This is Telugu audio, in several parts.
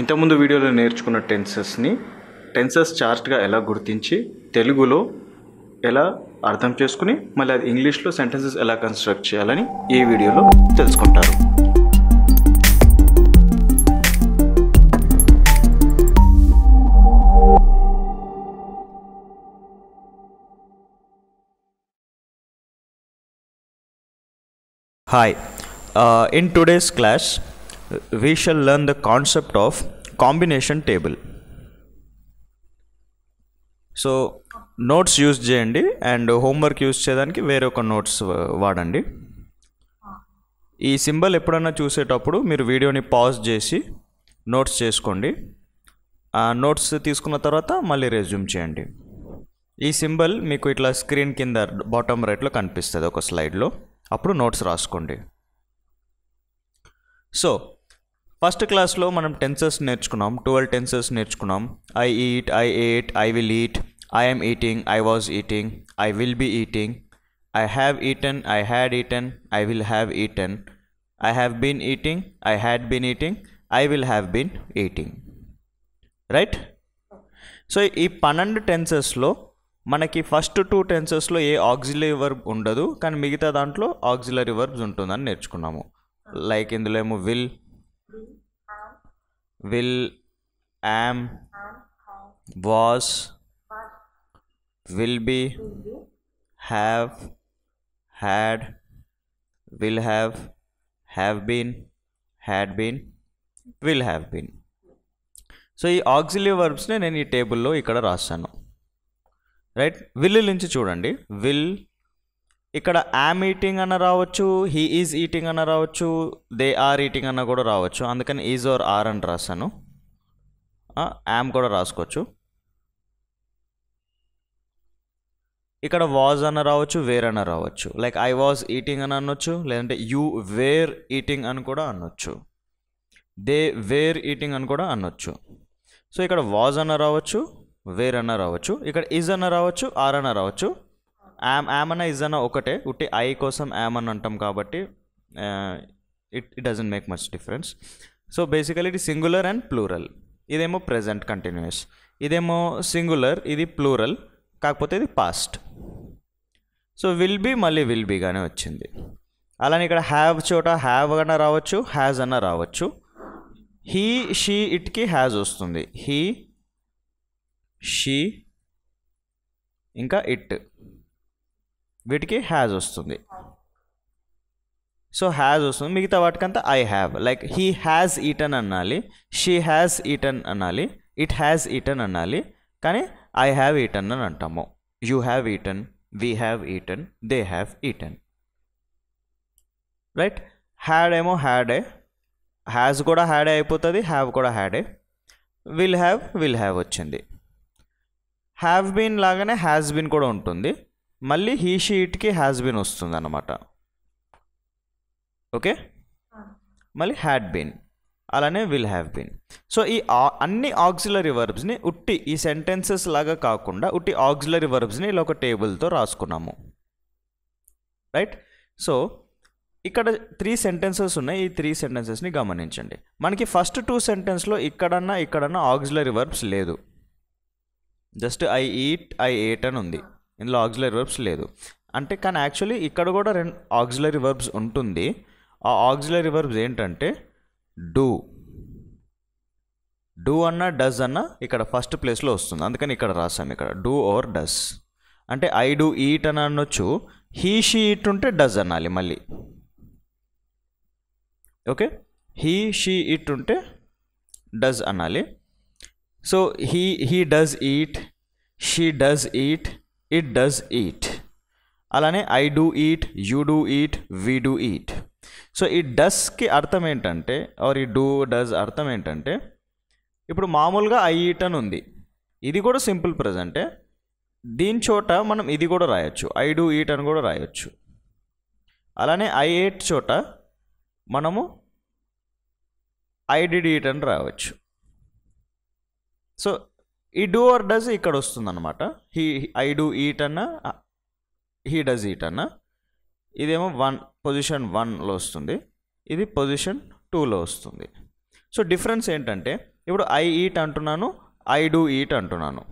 ఇంతకుముందు వీడియోలో నేర్చుకున్న టెన్సెస్ని టెన్సెస్ చార్ట్గా ఎలా గుర్తించి తెలుగులో ఎలా అర్థం చేసుకుని మళ్ళీ అది ఇంగ్లీష్లో సెంటెన్సెస్ ఎలా కన్స్ట్రక్ట్ చేయాలని ఈ వీడియోలో తెలుసుకుంటారు hi in today's class we shall learn the concept of combination table. So notes use చేయండి అండ్ హోంవర్క్ యూజ్ చేయడానికి వేరే ఒక నోట్స్ వాడండి ఈ సింబల్ ఎప్పుడన్నా చూసేటప్పుడు మీరు వీడియోని పాజ్ చేసి నోట్స్ చేసుకోండి నోట్స్ తీసుకున్న తర్వాత మళ్ళీ రెజ్యూమ్ చేయండి ఈ సింబల్ మీకు ఇట్లా స్క్రీన్ కింద బాటమ్ రైట్లో కనిపిస్తుంది ఒక స్లైడ్లో అప్పుడు నోట్స్ రాసుకోండి సో ఫస్ట్ క్లాస్లో మనం టెన్సెస్ నేర్చుకున్నాం ట్వెల్వ్ టెన్సెస్ నేర్చుకున్నాం I eat I ate I will eat I am eating I was eating I will be eating I have eaten I had eaten I will have eaten I have been eating I had been eating I will have been eating right so ఈ పన్నెండు టెన్సెస్లో మనకి ఫస్ట్ టూ టెన్సెస్లో ఏ ఆక్జిలరీ వర్బ్ ఉండదు కానీ మిగతా దాంట్లో ఆక్జిలరీ వర్బ్స్ ఉంటుందని నేర్చుకున్నాము లైక్ ఇందులో ఏమో will will, am, was, will be, have, had, will have, have been, had been, will have been. So ఈ ఆక్సిలియర్ వర్బ్స్ని నేను ఈ టేబుల్లో ఇక్కడ రాస్తాను రైట్ విల్ నుంచి చూడండి విల్ ఇక్కడ యామ్ ఈటింగ్ అన్న రావచ్చు హీ ఈజ్ ఈటింగ్ అన్న రావచ్చు దే ఆర్ ఈటింగ్ అన్న కూడా రావచ్చు అందుకని ఈజ్ ఆర్ ఆర్ అని రాశాను యామ్ కూడా రాసుకోవచ్చు ఇక్కడ వాజ్ అన్న రావచ్చు వేర్ అన్న రావచ్చు లైక్ ఐ వాజ్ ఈటింగ్ అని అనొచ్చు లేదంటే యూ వేర్ ఈటింగ్ అని కూడా అనొచ్చు దే వేర్ ఈటింగ్ అని కూడా అనొచ్చు సో ఇక్కడ వాజ్ అన్న రావచ్చు వేర్ అన్న రావచ్చు ఇక్కడ ఈజ్ అన్న రావచ్చు ఆర్ అన్న రావచ్చు యామ్ యామన ఇజ్ అన్న ఒకటే ఉట్టి ఐ కోసం యామ్ అని అంటాం కాబట్టి it it doesn't make much difference so basically ఇది సింగులర్ అండ్ ప్లూరల్ ఇదేమో ప్రజెంట్ కంటిన్యూస్ ఇదేమో సింగులర్ ఇది ప్లూరల్ కాకపోతే ఇది పాస్ట్ సో విల్ బీ మళ్ళీ విల్ బీగానే వచ్చింది అలానే ఇక్కడ హ్యావ్ చోట హ్యావ్ అన్న రావచ్చు హ్యాజ్ అన్న రావచ్చు హీ షీ ఇట్కి హ్యాజ్ వస్తుంది హీ షీ ఇంకా ఇట్ వీటికి హ్యాజ్ వస్తుంది సో హ్యాజ్ వస్తుంది మిగతా వాటికంతా I have like he has eaten అనాలి షీ హ్యాజ్ ఈటన్ అనాలి ఇట్ హ్యాజ్ ఈటన్ అనాలి కానీ ఐ హ్యావ్ ఈటన్ అని అంటాము you have eaten we have eaten they have eaten right had ఏమో హ్యాడే హ్యాజ్ కూడా హ్యాడే అయిపోతుంది హ్యావ్ కూడా హ్యాడే విల్ హ్యావ్ విల్ హ్యావ్ వచ్చింది హ్యావ్ బీన్ లాగానే హ్యాస్ బీన్ కూడా ఉంటుంది మళ్ళీ హీ షీట్కి హ్యాస్ బిన్ వస్తుంది అనమాట ఓకే మళ్ళీ హ్యాడ్ బీన్ అలానే విల్ హ్యావ్ బీన్ సో ఈ అన్ని ఆక్సిలరీ వర్బ్స్ని ఉట్టి ఈ సెంటెన్సెస్ లాగా కాకుండా ఉట్టి ఆక్సిలరీ వర్బ్స్ని ఇలా ఒక టేబుల్తో రాసుకున్నాము రైట్ సో ఇక్కడ త్రీ సెంటెన్సెస్ ఉన్నాయి ఈ త్రీ సెంటెన్సెస్ని గమనించండి మనకి ఫస్ట్ టూ సెంటెన్స్లో ఇక్కడన్నా ఇక్కడన్నా ఆక్సిలరీ వర్బ్స్ లేదు just I eat I ate అని ఉంది ఇందులో ఆక్సిలరీ వర్బ్స్ లేదు అంటే కానీ యాక్చువల్లీ ఇక్కడ కూడా రెండు ఆక్సిలరీ వర్బ్స్ ఉంటుంది ఆ ఆక్సిలరీ వర్బ్స్ ఏంటంటే డూ డూ అన్న డస్ అన్న ఇక్కడ ఫస్ట్ ప్లేస్లో వస్తుంది అందుకని ఇక్కడ రాసాం ఇక్కడ డూ ఓర్ డస్ అంటే ఐ డూ ఈట్ అని అనొచ్చు హీ షీ ఈట్ ఉంటే డజ్ అనాలి మళ్ళీ ఓకే హీ షీ ఈట్ ఉంటే డజ్ అనాలి so he he does eat she does eat it does eat అలానే I do eat you do eat we do eat so ఈ డస్కి అర్థం ఏంటంటే ఆర్ ఈ డూ డస్ అర్థం ఏంటంటే ఇప్పుడు మామూలుగా ఐ ఈట్ అని ఉంది ఇది కూడా సింపుల్ ప్రజెంటే దీని చోట మనం ఇది కూడా రాయొచ్చు ఐ డూ ఈట్ అని కూడా రాయొచ్చు అలానే ఐ ఎయిట్ చోట మనము ఐ డిడ్ ఈట్ అని రావచ్చు సో ఈ డూ ఆర్ డజ్ ఇక్కడ అనమాట హీ ఐ డూ ఈట్ అన్న హీ డజ్ ఈట్ అన్న ఇదేమో వన్ పొజిషన్ వన్లో వస్తుంది ఇది పొజిషన్ టూలో వస్తుంది సో డిఫరెన్స్ ఏంటంటే ఇప్పుడు ఐ ఈట్ అంటున్నాను ఐ డూ ఈట్ అంటున్నాను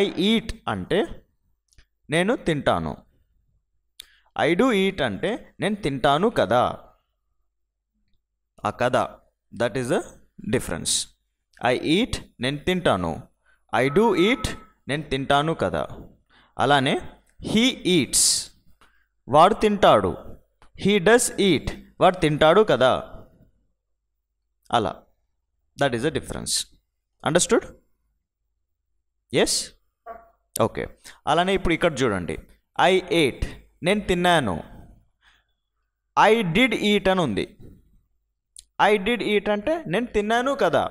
ఐ ఈట్ అంటే నేను తింటాను ఐ డూ ఈట్ అంటే నేను తింటాను కదా ఆ కదా that is the difference I eat నేను తింటాను ఐ డూ ఈట్ నేను తింటాను కదా అలానే హీ ఈట్స్ వాడు తింటాడు హీ డస్ ఈట్ వాడు తింటాడు కదా అలా that is a difference understood yes okay అలానే ఇప్పుడు ఇక్కడ చూడండి ఐ ఎయిట్ నేను తిన్నాను ఐ డిడ్ ఈట్ అని ఉంది ఐ డిడ్ ఈట్ అంటే నేను తిన్నాను కదా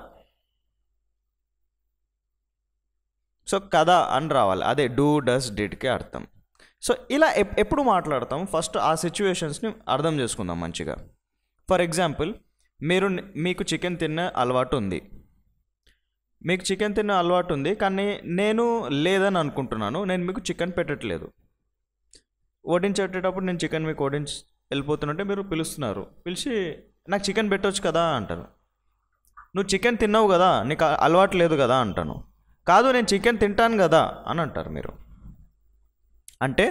సో కథ అని రావాలి అదే డూ డస్ డిడ్కే అర్థం సో ఇలా ఎప్పుడు మాట్లాడతాం ఫస్ట్ ఆ సిచ్యువేషన్స్ని అర్థం చేసుకుందాం మంచిగా ఫర్ ఎగ్జాంపుల్ మీరు మీకు చికెన్ తిన్న అలవాటు ఉంది మీకు చికెన్ తిన్న అలవాటు ఉంది కానీ నేను లేదని అనుకుంటున్నాను నేను మీకు చికెన్ పెట్టట్లేదు ఓడించేటప్పుడు నేను చికెన్ మీకు ఓడించి వెళ్ళిపోతున్నట్టే మీరు పిలుస్తున్నారు పిలిచి నాకు చికెన్ పెట్టవచ్చు కదా అంటారు నువ్వు చికెన్ తిన్నావు కదా నీకు అలవాటు లేదు కదా అంటాను కాదు నేను చికెన్ తింటాను కదా అని అంటారు మీరు అంటే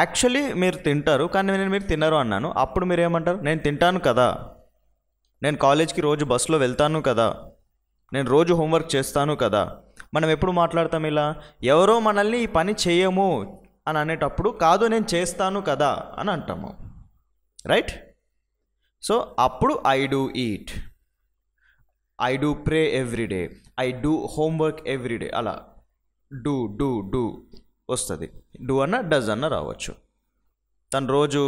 యాక్చువల్లీ మీరు తింటారు కానీ నేను మీరు తినరు అన్నాను అప్పుడు మీరు ఏమంటారు నేను తింటాను కదా నేను కాలేజ్కి రోజు బస్సులో వెళ్తాను కదా నేను రోజు హోంవర్క్ చేస్తాను కదా మనం ఎప్పుడు మాట్లాడతాం ఇలా ఎవరో మనల్ని ఈ పని చేయము అని అనేటప్పుడు కాదు నేను చేస్తాను కదా అని అంటాము రైట్ సో అప్పుడు I do eat I do pray every day I do homework every day అలా డూ డూ డూ వస్తుంది డూ అన్న డజ్ అన్న రావచ్చు తను రోజు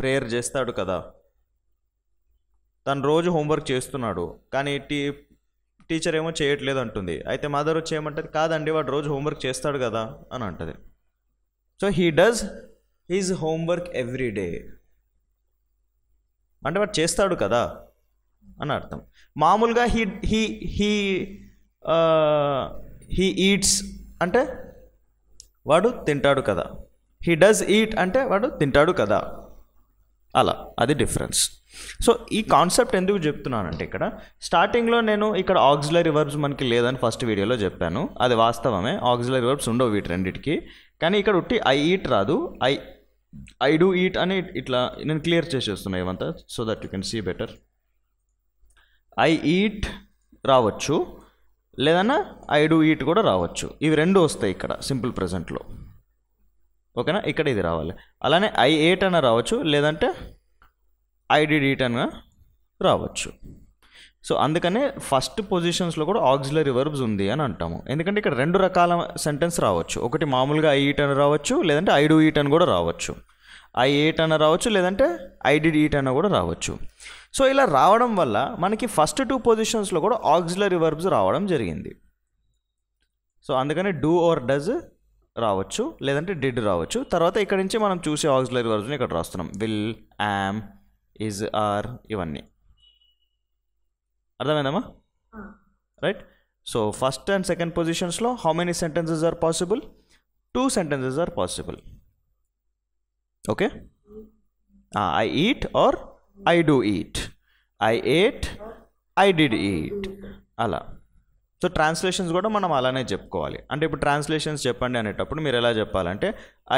ప్రేయర్ చేస్తాడు కదా తను రోజు హోంవర్క్ చేస్తున్నాడు కానీ టీ టీచర్ ఏమో చేయట్లేదు అంటుంది అయితే మదర్ వచ్చి ఏమంటుంది కాదండి వాడు రోజు హోంవర్క్ చేస్తాడు కదా అని అంటుంది so he does his homework every day అంటే వాడు చేస్తాడు కదా అని అర్థం మామూలుగా he he he he eats అంటే వాడు తింటాడు కదా హీ డస్ ఈట్ అంటే వాడు తింటాడు కదా అలా అది డిఫరెన్స్ సో ఈ కాన్సెప్ట్ ఎందుకు చెప్తున్నానంటే ఇక్కడ స్టార్టింగ్లో నేను ఇక్కడ ఆక్జిలరీ వర్బ్స్ మనకి లేదని ఫస్ట్ వీడియోలో చెప్పాను అది వాస్తవమే ఆక్జిలరీ వర్బ్స్ ఉండవు వీటి రెండింటికి కానీ ఇక్కడ ఉట్టి ఐ ఈట్ రాదు ఐ ఐ డూ ఈట్ అని ఇట్లా నేను క్లియర్ చేసేస్తున్నా ఏమంతా so that you can see better I eat రావచ్చు లేదన్నా ఐ డూ ఈట్ కూడా రావచ్చు ఇవి రెండు వస్తాయి ఇక్కడ సింపుల్ ప్రజెంట్లో ఓకేనా ఇక్కడ ఇది రావాలి అలానే ఐ ఎయిట్ అన్న రావచ్చు లేదంటే ఐ డి ఈట్ అన్న రావచ్చు సో అందుకనే ఫస్ట్ పొజిషన్స్లో కూడా ఆక్జిలరీ వర్బ్స్ ఉంది అని అంటాము ఎందుకంటే ఇక్కడ రెండు రకాల సెంటెన్స్ రావచ్చు ఒకటి మామూలుగా ఐ ఈట్ అని రావచ్చు లేదంటే ఐ డూ ఈట్ అని కూడా రావచ్చు ఐ ఎయిట్ అన్న రావచ్చు లేదంటే ఐ డిడ్ ఈట్ అన్న కూడా రావచ్చు సో ఇలా రావడం వల్ల మనకి ఫస్ట్ టూ పొజిషన్స్లో కూడా ఆక్సిలరీ వర్బ్స్ రావడం జరిగింది సో అందుకని డూ ఆర్ డజ్ రావచ్చు లేదంటే డిడ్ రావచ్చు తర్వాత ఇక్కడి నుంచి మనం చూసే ఆక్సిలరీ వర్బ్స్ని ఇక్కడ రాస్తున్నాం విల్ యామ్ ఇజ్ ఆర్ ఇవన్నీ అర్థమైందమ్మా right so first and second పొజిషన్స్లో how many sentences are possible two sentences are possible okay I eat or I do eat I ate I did eat అలా సో ట్రాన్స్లేషన్స్ కూడా మనం అలానే చెప్పుకోవాలి అంటే ఇప్పుడు ట్రాన్స్లేషన్స్ చెప్పండి అనేటప్పుడు మీరు ఎలా చెప్పాలంటే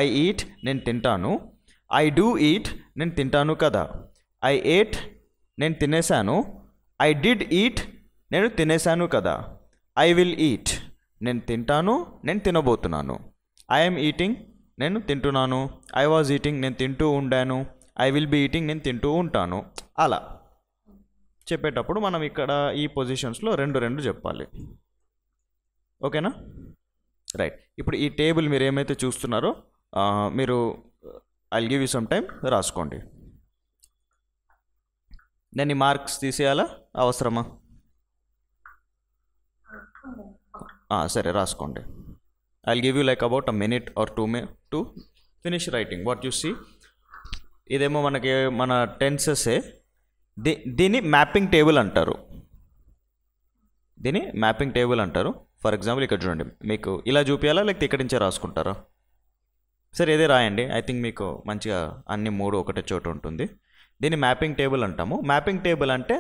ఐ ఈట్ నేను తింటాను ఐ డూ ఈట్ నేను తింటాను కదా ఐ ఏట్ నేను తినేసాను ఐ డిడ్ ఈట్ నేను తినేసాను కదా ఐ విల్ ఈట్ నేను తింటాను నేను తినబోతున్నాను ఐఎమ్ ఈటింగ్ నేను తింటున్నాను ఐ వాజ్ ఈటింగ్ నేను తింటూ ఉండాను ఐ విల్ బీ ఈటింగ్ నేను తింటూ ఉంటాను అలా చెప్పేటప్పుడు మనం ఇక్కడ ఈ పొజిషన్స్లో రెండు రెండు చెప్పాలి ఓకేనా రైట్ ఇప్పుడు ఈ టేబుల్ మీరు ఏమైతే చూస్తున్నారో మీరు I give you some time రాసుకోండి నేను ఈ మార్క్స్ తీసేయాలా అవసరమా సరే రాసుకోండి I'll give you like about a minute or two to finish writing. What you see? ఇదేమో మనకి మన టెన్సెసే దీ దీన్ని మ్యాపింగ్ టేబుల్ అంటారు దీన్ని మ్యాపింగ్ టేబుల్ అంటారు ఫర్ ఎగ్జాంపుల్ ఇక్కడ చూడండి మీకు ఇలా చూపించాలా లేకపోతే ఇక్కడి నుంచే రాసుకుంటారా సరే ఇదే రాయండి ఐ థింక్ మీకు మంచిగా అన్ని మూడు ఒకటే చోట ఉంటుంది దీన్ని మ్యాపింగ్ టేబుల్ అంటాము మ్యాపింగ్ టేబుల్ అంటే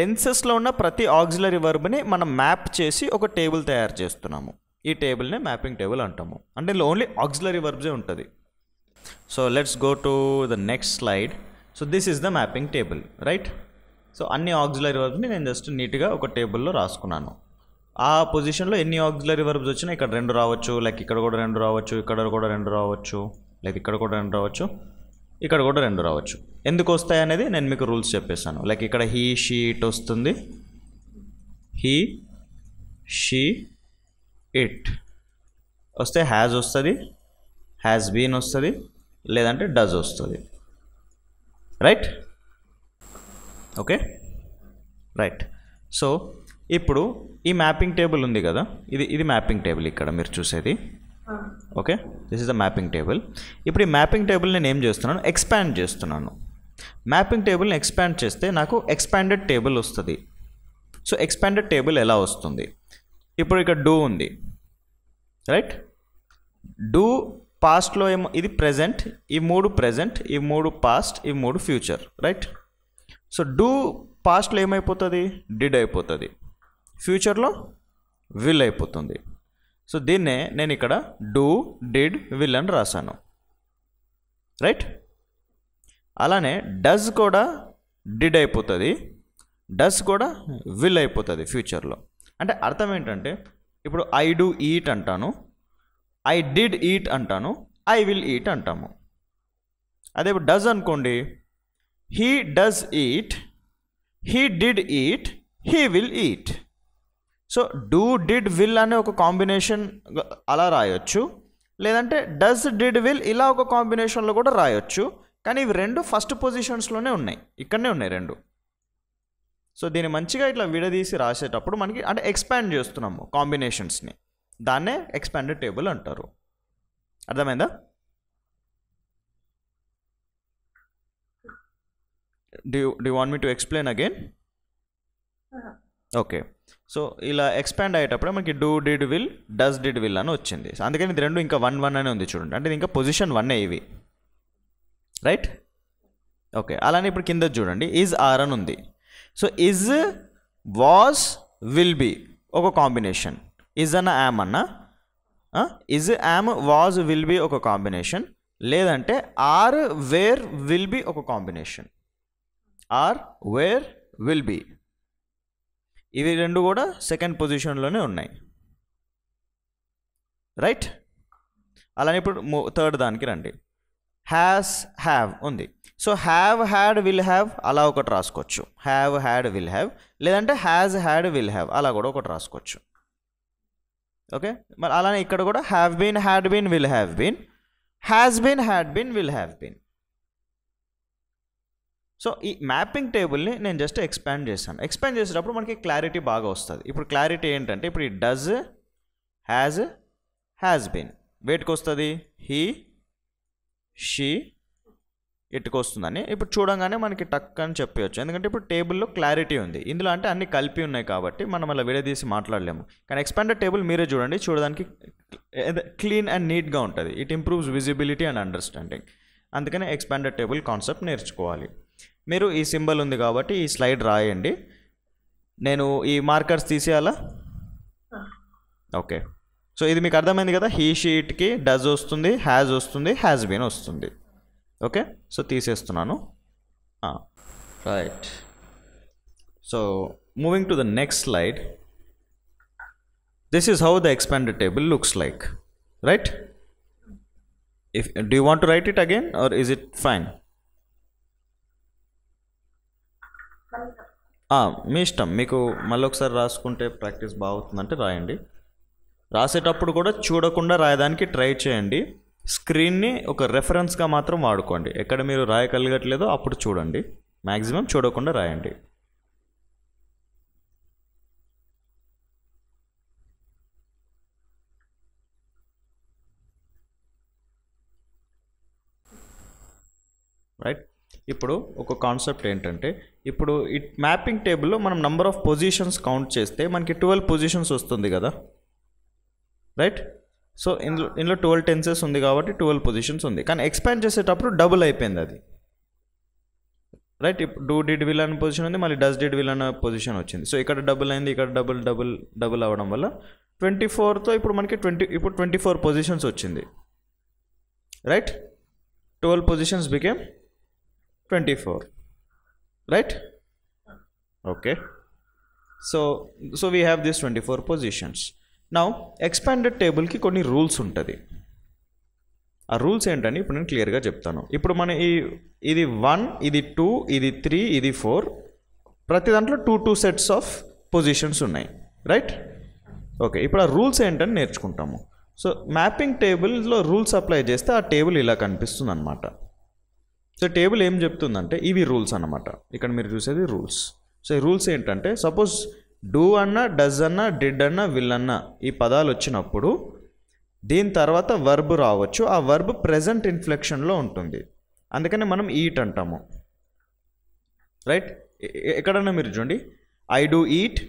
టెన్సెస్లో ఉన్న ప్రతి ఆక్సిలరీ వర్బ్ని మనం మ్యాప్ చేసి ఒక టేబుల్ తయారు చేస్తున్నాము ఈ టేబుల్నే మ్యాపింగ్ టేబుల్ అంటాము అంటే ఇందులో ఓన్లీ ఆక్సిలరీ వర్బ్జే ఉంటుంది so let's go to the next slide so this is the mapping table right so అన్ని ఆక్సిలరీ వర్బ్స్ని నేను జస్ట్ నీట్గా ఒక టేబుల్లో రాసుకున్నాను ఆ పొజిషన్లో ఎన్ని ఆక్సిలరీ వర్బ్స్ వచ్చినా ఇక్కడ రెండు రావచ్చు లైక్ ఇక్కడ కూడా రెండు రావచ్చు ఇక్కడ కూడా రెండు రావచ్చు లైక్ ఇక్కడ కూడా రెండు రావచ్చు ఇక్కడ కూడా రెండు రావచ్చు ఎందుకు వస్తాయి అనేది నేను మీకు రూల్స్ చెప్పేశాను లైక్ ఇక్కడ హీ షీట్ వస్తుంది హీ షీ ఇట్ వస్తే హ్యాజ్ వస్తుంది హ్యాజ్ బీన్ వస్తుంది లేదంటే డజ్ వస్తుంది రైట్ ఓకే రైట్ సో ఇప్పుడు ఈ మ్యాపింగ్ టేబుల్ ఉంది కదా ఇది ఇది మ్యాపింగ్ టేబుల్ ఇక్కడ మీరు చూసేది okay this is the mapping table ఇప్పుడు ఈ మ్యాపింగ్ టేబుల్ నేను ఏం చేస్తున్నాను ఎక్స్పాండ్ చేస్తున్నాను మ్యాపింగ్ టేబుల్ని ఎక్స్పాండ్ చేస్తే నాకు ఎక్స్పాండెడ్ టేబుల్ వస్తుంది సో ఎక్స్పాండెడ్ టేబుల్ ఎలా వస్తుంది ఇప్పుడు ఇక్కడ డూ ఉంది రైట్ డూ పాస్ట్లో ఏమో ఇది ప్రజెంట్ ఈ మూడు ప్రజెంట్ ఈ మూడు పాస్ట్ ఈ మూడు ఫ్యూచర్ రైట్ సో డూ పాస్ట్లో ఏమైపోతుంది డిడ్ అయిపోతుంది ఫ్యూచర్లో విల్ అయిపోతుంది సో దీన్నే నేను ఇక్కడ డూ డిడ్ విల్ అని రాశాను రైట్ అలానే డజ్ కూడా డిడ్ అయిపోతుంది డస్ కూడా విల్ అయిపోతుంది ఫ్యూచర్లో అంటే అర్థం ఏంటంటే ఇప్పుడు ఐ డూ ఈట్ అంటాను ఐ డిడ్ ఈట్ అంటాను ఐ విల్ ఈట్ అంటాము అదే ఇప్పుడు డజ్ అనుకోండి he does eat he did eat he will eat so do did will అనే ఒక కాంబినేషన్ అలా రాయొచ్చు లేదంటే డస్ డిడ్ విల్ ఇలా ఒక కాంబినేషన్లో కూడా రాయొచ్చు కానీ ఇవి రెండు ఫస్ట్ పొజిషన్స్లోనే ఉన్నాయి ఇక్కడనే ఉన్నాయి రెండు సో దీన్ని మంచిగా ఇట్లా విడదీసి రాసేటప్పుడు మనకి అంటే ఎక్స్పాండ్ చేస్తున్నాము కాంబినేషన్స్ని దాన్నే ఎక్స్పాండెడ్ టేబుల్ అంటారు అర్థమైందా do do want me to explain again okay so ఇలా ఎక్స్పాండ్ అయ్యేటప్పుడు మనకి do did will does did will అని వచ్చింది అందుకని ఇది రెండు ఇంకా వన్ వన్ అనే ఉంది చూడండి అంటే ఇంకా పొజిషన్ వన్ ఇవి రైట్ ఓకే అలానే ఇప్పుడు కింద చూడండి ఈజ్ ఆర్ అని ఉంది so is was will be ఒక కాంబినేషన్ ఇజ్ అన్న యామ్ అన్న is am was will be ఒక కాంబినేషన్ లేదంటే ఆర్ వేర్ విల్ బి ఒక combination are were will be ఇవి రెండు కూడా సెకండ్ పొజిషన్లోనే ఉన్నాయి రైట్ అలానే ఇప్పుడు థర్డ్ దానికి రండి హ్యాస్ హ్యావ్ ఉంది so have had will have అలా ఒకటి రాసుకోవచ్చు హ్యావ్ హ్యాడ్ విల్ హ్యావ్ లేదంటే హ్యాజ్ హ్యాడ్ విల్ హ్యావ్ అలా కూడా ఒకటి రాసుకోవచ్చు ఓకే మరి అలానే ఇక్కడ కూడా have been had been will have been has been had been will have been so ఈ మ్యాపింగ్ టేబుల్ని నేను జస్ట్ ఎక్స్పాండ్ చేశాను ఎక్స్పాండ్ చేసేటప్పుడు మనకి క్లారిటీ బాగా వస్తుంది ఇప్పుడు క్లారిటీ ఏంటంటే ఇప్పుడు ఈ డజ్ హ్యాజ్ హ్యాస్ బీన్ వేటికి వస్తుంది హీ షీ ఇటుకొస్తుందని ఇప్పుడు చూడంగానే మనకి టక్ అని చెప్పవచ్చు ఎందుకంటే ఇప్పుడు టేబుల్లో క్లారిటీ ఉంది ఇందులో అంటే అన్ని కలిపి ఉన్నాయి కాబట్టి మనం అలా విడదీసి మాట్లాడలేము కానీ ఎక్స్పాండెడ్ టేబుల్ మీరే చూడండి చూడడానికి క్లీన్ అండ్ నీట్గా ఉంటుంది it improves visibility and understanding అందుకనే ఎక్స్పాండెడ్ టేబుల్ కాన్సెప్ట్ నేర్చుకోవాలి మీరు ఈ సింబల్ ఉంది కాబట్టి ఈ స్లైడ్ రాయండి నేను ఈ మార్కర్స్ తీసేయాలా ఓకే సో ఇది మీకు అర్థమైంది కదా హీ షీట్కి డజ్ వస్తుంది హ్యాజ్ వస్తుంది హ్యాజ్ బీన్ వస్తుంది ఓకే సో తీసేస్తున్నాను right so moving to the next slide this is how the expanded table looks like right if do you want to write it again or is it మీ ఇష్టం మీకు మళ్ళీ ఒకసారి రాసుకుంటే ప్రాక్టీస్ బాగుతుందంటే రాయండి రాసేటప్పుడు కూడా చూడకుండా రాయడానికి ట్రై చేయండి స్క్రీన్ని ఒక రెఫరెన్స్గా మాత్రం వాడుకోండి ఎక్కడ మీరు రాయగలగట్లేదో అప్పుడు చూడండి మ్యాక్సిమం చూడకుండా రాయండి రైట్ ఇప్పుడు ఒక కాన్సెప్ట్ ఏంటంటే ఇప్పుడు ఈ మ్యాపింగ్ టేబుల్లో మనం నంబర్ ఆఫ్ పొజిషన్స్ కౌంట్ చేస్తే మనకి ట్వెల్వ్ పొజిషన్స్ వస్తుంది కదా రైట్ సో ఇందులో ఇందులో ట్వెల్వ్ టెన్సెస్ ఉంది కాబట్టి ట్వెల్వ్ పొజిషన్స్ ఉంది కానీ ఎక్స్పాండ్ చేసేటప్పుడు డబుల్ అయిపోయింది అది రైట్ ఇప్పుడు డూ డిడ్ విల్ అనే పొజిషన్ ఉంది మళ్ళీ డస్ డిడ్ విల్ అనే పొజిషన్ వచ్చింది సో ఇక్కడ డబుల్ అయింది ఇక్కడ డబుల్ డబుల్ డబుల్ అవ్వడం వల్ల ట్వంటీ ఫోర్తో ఇప్పుడు మనకి ట్వంటీ ఇప్పుడు ట్వంటీ ఫోర్ పొజిషన్స్ వచ్చింది right twelve positions became twenty four right okay so so we have this twenty four positions నా ఎక్స్పాండెడ్ టేబుల్కి కొన్ని రూల్స్ ఉంటుంది ఆ రూల్స్ ఏంటని ఇప్పుడు నేను క్లియర్గా చెప్తాను ఇప్పుడు మన ఈ ఇది వన్ ఇది టూ ఇది త్రీ ఇది ఫోర్ ప్రతి దాంట్లో two two sets of positions ఉన్నాయి రైట్ ఓకే ఇప్పుడు ఆ రూల్స్ ఏంటని నేర్చుకుంటాము సో మ్యాపింగ్ టేబుల్లో రూల్స్ అప్లై చేస్తే ఆ టేబుల్ ఇలా కనిపిస్తుంది అనమాట సో టేబుల్ ఏం చెప్తుందంటే ఇవి రూల్స్ అనమాట ఇక్కడ మీరు చూసేది రూల్స్ సో ఈ రూల్స్ ఏంటంటే సపోజ్ డూ అన్న డజ్ అన్న డిడ్ అన్న విల్ అన్న ఈ పదాలు వచ్చినప్పుడు దీని తర్వాత వర్బ్ రావచ్చు ఆ వర్బ్ ప్రజెంట్ ఇన్ఫ్లెక్షన్లో ఉంటుంది అందుకని మనం ఈట్ అంటాము రైట్ ఎక్కడన్నా మీరు చూడండి I do eat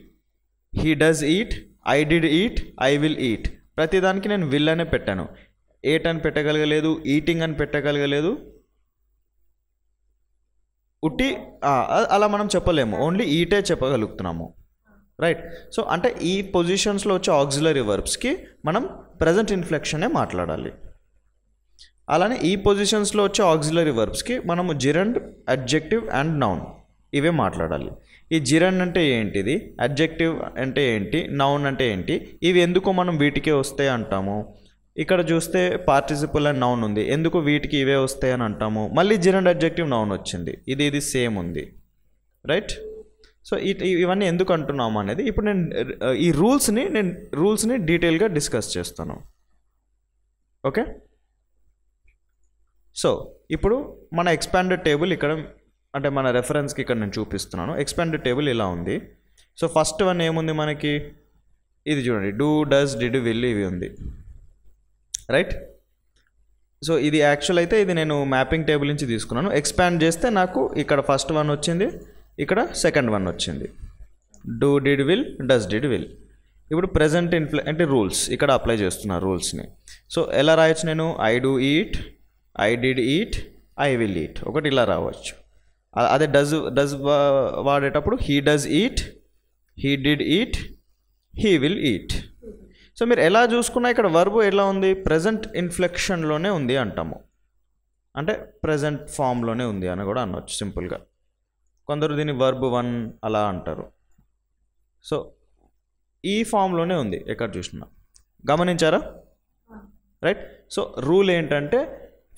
he does eat I did eat I will eat ప్రతిదానికి నేను విల్ అనే పెట్టాను ఏట్ అని పెట్టగలగలేదు ఈటింగ్ అని పెట్టగలగలేదు ఉట్టి అలా మనం చెప్పలేము ఓన్లీ ఈటే చెప్పగలుగుతున్నాము రైట్ సో అంటే ఈ పొజిషన్స్లో వచ్చే ఆక్సిలరీ వర్బ్స్కి మనం ప్రజెంట్ ఇన్ఫ్లెక్షనే మాట్లాడాలి అలానే ఈ పొజిషన్స్లో వచ్చే ఆక్సిలరీ వర్బ్స్కి మనము జిరండ్ అడ్జెక్టివ్ అండ్ నౌన్ ఇవే మాట్లాడాలి ఈ జిరన్ అంటే ఏంటిది అడ్జెక్టివ్ అంటే ఏంటి నౌన్ అంటే ఏంటి ఇవి ఎందుకు మనం వీటికే వస్తే అంటాము ఇక్కడ చూస్తే పార్టిసిపల్ అండ్ నౌన్ ఉంది ఎందుకు వీటికి ఇవే వస్తాయి అని అంటాము మళ్ళీ జిరండ్ అడ్జెక్టివ్ నౌన్ వచ్చింది ఇది ఇది సేమ్ ఉంది రైట్ సో ఇవన్నీ ఎందుకు అంటున్నాము అనేది ఇప్పుడు నేను ఈ రూల్స్ని నేను రూల్స్ని డీటెయిల్గా డిస్కస్ చేస్తాను ఓకే సో ఇప్పుడు మన ఎక్స్పాండెడ్ టేబుల్ ఇక్కడ అంటే మన రెఫరెన్స్కి ఇక్కడ నేను చూపిస్తున్నాను ఎక్స్పాండెడ్ టేబుల్ ఇలా ఉంది సో ఫస్ట్ వన్ ఏముంది మనకి ఇది చూడండి డూ డస్ డిడ్ విల్ ఇవి ఉంది రైట్ సో ఇది యాక్చువల్ అయితే ఇది నేను మ్యాపింగ్ టేబుల్ నుంచి తీసుకున్నాను ఎక్స్పాండ్ చేస్తే నాకు ఇక్కడ ఫస్ట్ వన్ వచ్చింది ఇక్కడ సెకండ్ వన్ వచ్చింది do did will does did will ఇప్పుడు ప్రజెంట్ ఇన్ఫ్ల అంటే రూల్స్ ఇక్కడ అప్లై చేస్తున్నా రూల్స్ని సో ఎలా రాయొచ్చు నేను I do eat I did eat I will eat ఒకటి ఇలా రావచ్చు అదే డజ్ డజ్ వాడేటప్పుడు he does eat he did eat he will eat so మీరు ఎలా చూసుకున్నా ఇక్కడ వర్బు ఎలా ఉంది ప్రజెంట్ ఇన్ఫ్లెక్షన్లోనే ఉంది అంటాము అంటే ప్రజెంట్ ఫామ్లోనే ఉంది అని కూడా అనవచ్చు సింపుల్గా కొందరు దీన్ని వర్బ్ వన్ అలా అంటారు సో ఈ ఫామ్లోనే ఉంది ఎక్కడ చూసినా గమనించారా రైట్ సో రూల్ ఏంటంటే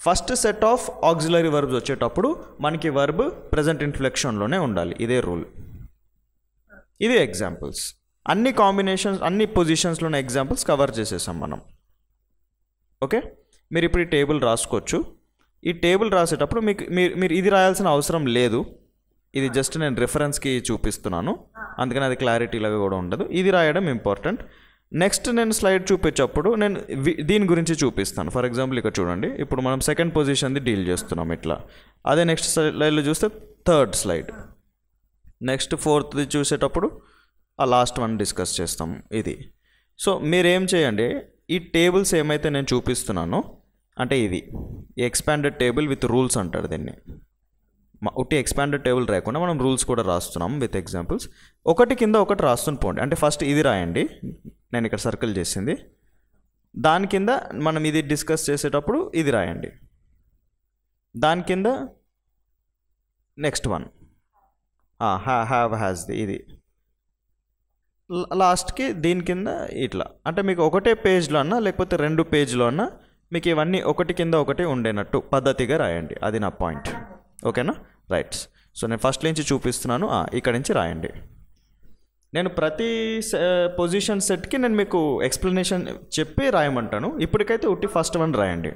first set of auxiliary verbs వచ్చేటప్పుడు మనకి వర్బ్ ప్రజెంట్ ఇన్ఫ్లెక్షన్లోనే ఉండాలి ఇదే రూల్ ఇది ఎగ్జాంపుల్స్ అన్ని కాంబినేషన్స్ అన్ని పొజిషన్స్లోనే ఎగ్జాంపుల్స్ కవర్ చేసేసాం మనం ఓకే మీరు ఇప్పుడు ఈ టేబుల్ రాసుకోవచ్చు ఈ టేబుల్ రాసేటప్పుడు మీకు మీరు ఇది రాయాల్సిన అవసరం లేదు ఇది జస్ట్ నేను రిఫరెన్స్కి చూపిస్తున్నాను అందుకని అది క్లారిటీ లాగా కూడా ఉండదు ఇది రాయడం ఇంపార్టెంట్ నెక్స్ట్ నేను స్లైడ్ చూపించేటప్పుడు నేను దీని గురించి చూపిస్తాను ఫర్ ఎగ్జాంపుల్ ఇక్కడ చూడండి ఇప్పుడు మనం సెకండ్ పొజిషన్ది డీల్ చేస్తున్నాం ఇట్లా అదే నెక్స్ట్ స్లైడ్లో చూస్తే థర్డ్ స్లైడ్ నెక్స్ట్ ఫోర్త్ది చూసేటప్పుడు ఆ లాస్ట్ వన్ డిస్కస్ చేస్తాం ఇది సో మీరేం చేయండి ఈ టేబుల్స్ ఏమైతే నేను చూపిస్తున్నానో అంటే ఇది ఎక్స్పాండెడ్ టేబుల్ విత్ రూల్స్ అంటారు దీన్ని ఒకటి ఎక్స్పాండెడ్ టేబుల్ రాయకుండా మనం రూల్స్ కూడా రాస్తున్నాం విత్ ఎగ్జాంపుల్స్ ఒకటి కింద ఒకటి రాస్తున్న పోండి అంటే ఫస్ట్ ఇది రాయండి నేను ఇక్కడ సర్కిల్ చేసింది దాని కింద మనం ఇది డిస్కస్ చేసేటప్పుడు ఇది రాయండి దాని కింద next one have has the ఇది లాస్ట్కి దీని కింద ఇట్లా అంటే మీకు ఒకటే పేజ్లో అన్నా లేకపోతే రెండు పేజ్లో అన్నా మీకు ఇవన్నీ ఒకటి కింద ఒకటి ఉండేనట్టు పద్ధతిగా రాయండి అది నా పాయింట్ ఓకేనా రైట్ సో నేను ఫస్ట్ నుంచి చూపిస్తున్నాను ఇక్కడ నుంచి రాయండి నేను ప్రతి పొజిషన్ సెట్కి నేను మీకు ఎక్స్ప్లెనేషన్ చెప్పి రాయమంటాను ఇప్పటికైతే ఉట్టి ఫస్ట్ వన్ రాయండి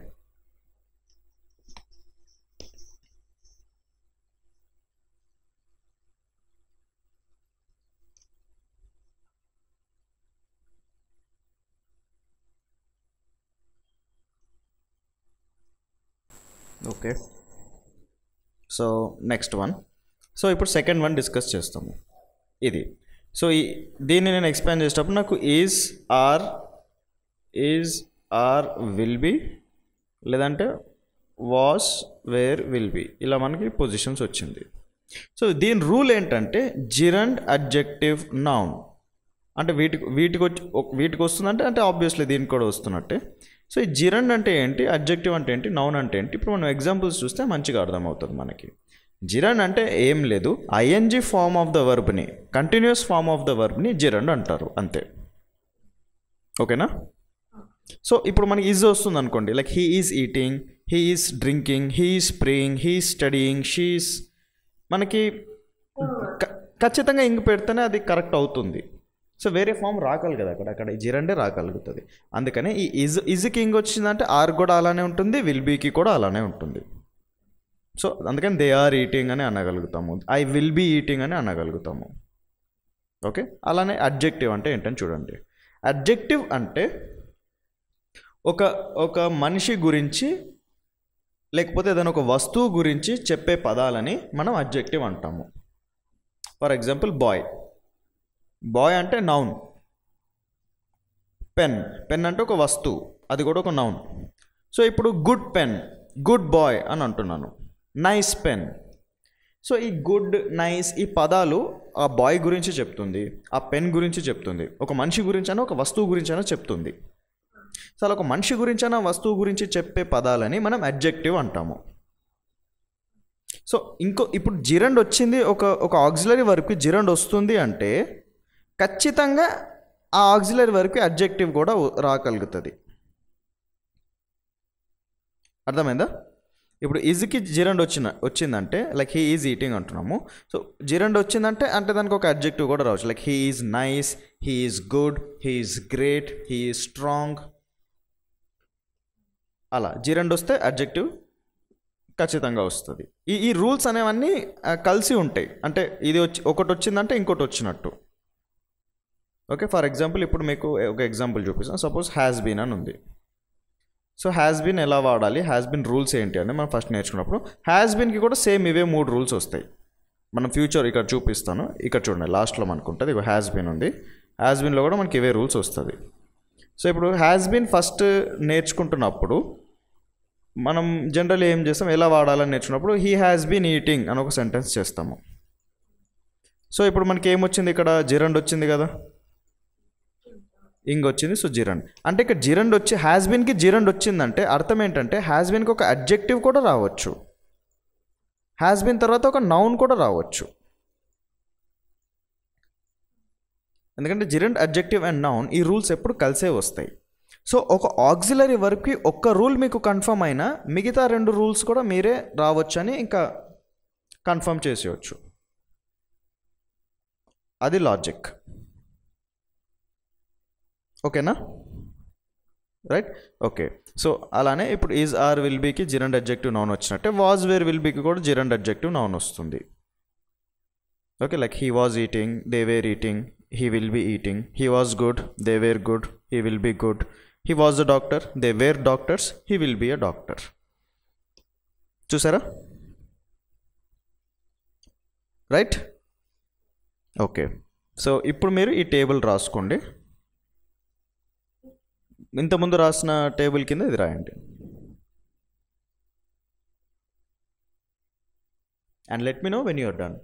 okay so next one so ఇప్పుడు సెకండ్ వన్ డిస్కస్ చేస్తాము ఇది సో ఈ దీన్ని నేను ఎక్స్ప్లెయిన్ చేసేటప్పుడు నాకు is are is are will be లేదంటే వాస్ వేర్ విల్ బి ఇలా మనకి పొజిషన్స్ వచ్చింది సో దీని రూల్ ఏంటంటే జిరండ్ అడ్జెక్టివ్ నౌన్ అంటే వీటికి వీటికి వచ్చి వీటికి వస్తుందంటే అంటే ఆబ్వియస్లీ దీనికి కూడా వస్తున్నట్టే సో ఈ జిరండ్ అంటే ఏంటి అబ్జెక్టివ్ అంటే ఏంటి నౌన్ అంటే ఏంటి ఇప్పుడు మనం ఎగ్జాంపుల్స్ చూస్తే మంచిగా అర్థమవుతుంది మనకి జిరన్ అంటే ఏం లేదు ఐఎన్జి ఫామ్ ఆఫ్ ద వర్బ్ని కంటిన్యూస్ ఫామ్ ఆఫ్ ద వర్బ్ని జిరండ్ అంటారు అంతే ఓకేనా సో ఇప్పుడు మనకి ఈజ్ వస్తుంది అనుకోండి like he is eating he is drinking he is praying he studying she is మనకి ఖచ్చితంగా ఇంక పెడితేనే అది కరెక్ట్ అవుతుంది సో వేరే ఫామ్ రాకాలి కదా అక్కడ అక్కడ జిర్ అంటే రాగలుగుతుంది అందుకనే ఈ ఇజ్ ఇజ్ కింగ్ వచ్చిందంటే ఆర్ కూడా అలానే ఉంటుంది విల్ బీకి కూడా అలానే ఉంటుంది సో అందుకని దే ఆర్ ఈటింగ్ అని అనగలుగుతాము ఐ విల్ బీ ఈటింగ్ అని అనగలుగుతాము ఓకే అలానే అడ్జెక్టివ్ అంటే ఏంటని చూడండి అడ్జెక్టివ్ అంటే ఒక ఒక మనిషి గురించి లేకపోతే ఏదైనా ఒక వస్తువు గురించి చెప్పే పదాలని మనం అడ్జెక్టివ్ అంటాము ఫర్ ఎగ్జాంపుల్ బాయ్ బాయ్ అంటే నౌన్ పెన్ పెన్ అంటే ఒక వస్తువు అది కూడా ఒక నౌన్ సో ఇప్పుడు గుడ్ పెన్ గుడ్ బాయ్ అని అంటున్నాను నైస్ పెన్ సో ఈ గుడ్ నైస్ ఈ పదాలు ఆ బాయ్ గురించి చెప్తుంది ఆ పెన్ గురించి చెప్తుంది ఒక మనిషి గురించైనా ఒక వస్తువు గురించైనా చెప్తుంది సో అలా ఒక మనిషి గురించైనా వస్తువు గురించి చెప్పే పదాలని మనం అడ్జెక్టివ్ అంటాము సో ఇంకో ఇప్పుడు జిరండ్ వచ్చింది ఒక ఒక ఆక్సిలరీ వర్క్ జిరండ్ వస్తుంది అంటే ఖచ్చితంగా ఆ ఆక్సిలరీ వరకు అబ్జెక్టివ్ కూడా రాగలుగుతుంది అర్థమైందా ఇప్పుడు ఈజ్కి జిరండ్ వచ్చిన వచ్చిందంటే లైక్ హీ ఈజ్ ఈటింగ్ అంటున్నాము సో జిరండ్ వచ్చిందంటే అంటే దానికి ఒక అబ్జెక్టివ్ కూడా రావచ్చు like he is nice he is good he is great he is strong అలా జిరండ్ వస్తే అబ్జెక్టివ్ ఖచ్చితంగా వస్తుంది ఈ ఈ రూల్స్ అనేవన్నీ కలిసి ఉంటాయి అంటే ఇది వచ్చి ఒకటి వచ్చిందంటే ఇంకోటి వచ్చినట్టు ఓకే ఫర్ ఎగ్జాంపుల్ ఇప్పుడు మీకు ఒక ఎగ్జాంపుల్ చూపిస్తాను సపోజ్ హ్యాస్ బీన్ అని ఉంది సో హ్యాస్ బీన్ ఎలా వాడాలి హ్యాస్ బీన్ రూల్స్ ఏంటి అని మనం ఫస్ట్ నేర్చుకున్నప్పుడు హ్యాస్ బీన్కి కూడా సేమ్ ఇవే మూడు రూల్స్ వస్తాయి మనం ఫ్యూచర్ ఇక్కడ చూపిస్తాను ఇక్కడ చూడండి లాస్ట్లో ఉంటుంది ఇక హ్యాస్ బీన్ ఉంది హ్యాస్ బీన్లో కూడా మనకి ఇవే రూల్స్ వస్తుంది సో ఇప్పుడు హ్యాస్ బీన్ ఫస్ట్ నేర్చుకుంటున్నప్పుడు మనం జనరల్ ఏం చేస్తాం ఎలా వాడాలని నేర్చుకున్నప్పుడు హీ హ్యాస్ బీన్ ఈటింగ్ అని ఒక సెంటెన్స్ చేస్తాము సో ఇప్పుడు మనకి ఏమొచ్చింది ఇక్కడ జిరండ్ వచ్చింది కదా ఇంగ్ వచ్చింది సో జిరండ్ అంటే ఇక్కడ జిరండ్ వచ్చి హ్యాస్ బిన్కి జిరండ్ వచ్చిందంటే అర్థం ఏంటంటే హ్యాస్ బిన్కి ఒక అడ్జెక్టివ్ కూడా రావచ్చు హ్యాస్ బిన్ తర్వాత ఒక నౌన్ కూడా రావచ్చు ఎందుకంటే జిరండ్ అడ్జెక్టివ్ అండ్ నౌన్ ఈ రూల్స్ ఎప్పుడు కలిసే వస్తాయి సో ఒక ఆక్సిలరీ వర్క్కి ఒక్క రూల్ మీకు కన్ఫర్మ్ అయినా మిగతా రెండు రూల్స్ కూడా మీరే రావచ్చని ఇంకా కన్ఫర్మ్ చేసేయచ్చు అది లాజిక్ ఓకేనా రైట్ ఓకే సో అలానే ఇప్పుడు ఈజ్ ఆర్ విల్ బీకి జిరండ్ అడ్జెక్టివ్ నౌన్ వచ్చినట్టే వాజ్ వేర్ విల్ బీకి కూడా జిరండ్ అడ్జెక్టివ్ నౌన్ వస్తుంది okay like he was eating they were eating he will be eating he was good they were good he will be good he was a doctor they were doctors he will be a doctor చూసారా రైట్ ఓకే సో ఇప్పుడు మీరు ఈ టేబుల్ రాసుకోండి ఇంతకుముందు రాసిన టేబుల్ కింద ఇది రాయండి and let me know when you're done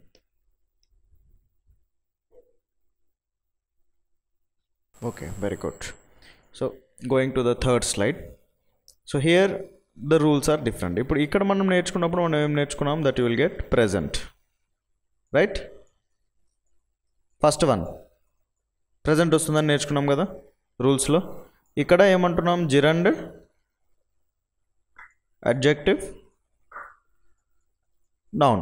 okay very good so going to the third slide so here the rules are different ఇప్పుడు ఇక్కడ మనం నేర్చుకున్నప్పుడు మనం ఏం నేర్చుకున్నాం that you'll get present right first one present వస్తుందని నేర్చుకున్నాం కదా రూల్స్లో ఇక్కడ ఏమంటున్నాం జిరండ్ అడ్జెక్టివ్ నౌన్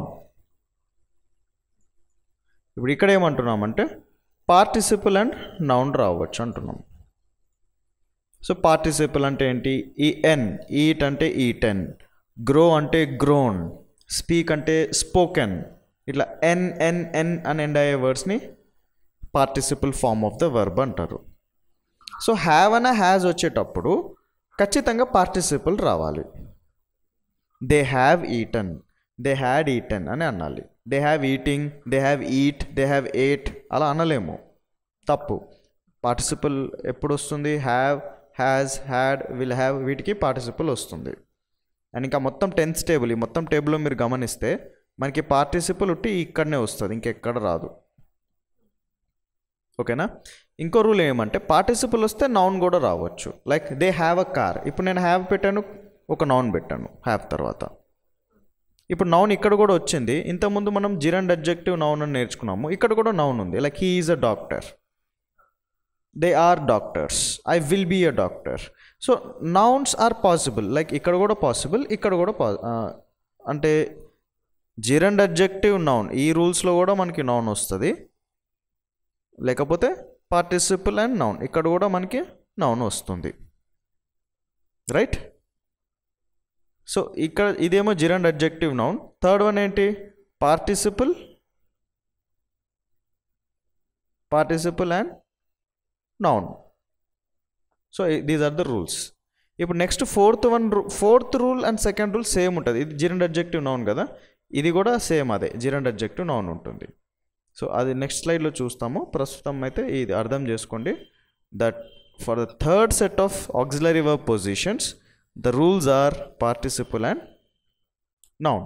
ఇప్పుడు ఇక్కడ ఏమంటున్నామంటే పార్టిసిపల్ అండ్ నౌన్ రావచ్చు అంటున్నాం సో పార్టిసిపల్ అంటే ఏంటి ఈ ఎన్ ఈట్ అంటే ఈ టెన్ గ్రో అంటే గ్రోన్ స్పీక్ అంటే స్పోకెన్ ఇట్లా ఎన్ఎన్ఎన్ అని ఎండ్ అయ్యే వర్డ్స్ని participle form of the verb అంటారు సో హ్యావ్ అన్ హ్యాజ్ వచ్చేటప్పుడు ఖచ్చితంగా పార్టిసిపల్ రావాలి they have eaten they had eaten అని అనాలి they have eating they have eat they have ate అలా అనలేము తప్పు పార్టిసిపల్ ఎప్పుడు వస్తుంది have has had will have వీటికి పార్టిసిపల్ వస్తుంది అండ్ ఇంకా మొత్తం టెన్స్ టేబుల్ ఈ మొత్తం టేబుల్లో మీరు గమనిస్తే మనకి పార్టిసిపల్ ఉంటే ఇక్కడనే వస్తుంది ఇంకెక్కడ రాదు ఓకేనా ఇంకో రూల్ ఏమంటే పార్టిసిపల్ వస్తే నౌన్ కూడా రావచ్చు like they have a car ఇప్పుడు నేను హ్యావ్ పెట్టాను ఒక నౌన్ పెట్టాను హ్యావ్ తర్వాత ఇప్పుడు నౌన్ ఇక్కడ కూడా వచ్చింది ఇంతకుముందు మనం జిరండ్ అడ్జెక్టివ్ నౌన్ అని నేర్చుకున్నాము ఇక్కడ కూడా నౌన్ ఉంది like he is a doctor they are doctors I will be a doctor so nouns are possible like ఇక్కడ కూడా పాసిబుల్ ఇక్కడ కూడా పా అంటే జిరండ్ అడ్జెక్టివ్ నౌన్ ఈ రూల్స్లో కూడా మనకి నౌన్ వస్తుంది లేకపోతే పార్టిసిపుల్ అండ్ నౌన్ ఇక్కడ కూడా మనకి నౌన్ వస్తుంది రైట్ సో ఇక్కడ ఇదేమో gerund adjective noun third one ఏంటి participle participle and noun so these are the rules ఇప్పుడు next fourth one fourth rule and second rule same ఉంటుంది ఇది జిరండ్ అడ్జెక్టివ్ నౌన్ కదా ఇది కూడా సేమ్ అదే జిరండ్ అడ్జెక్టివ్ నౌన్ ఉంటుంది సో అది నెక్స్ట్ స్లైడ్లో చూస్తాము ప్రస్తుతం అయితే ఇది అర్థం చేసుకోండి that for the third set of auxiliary verb positions the rules are participle and noun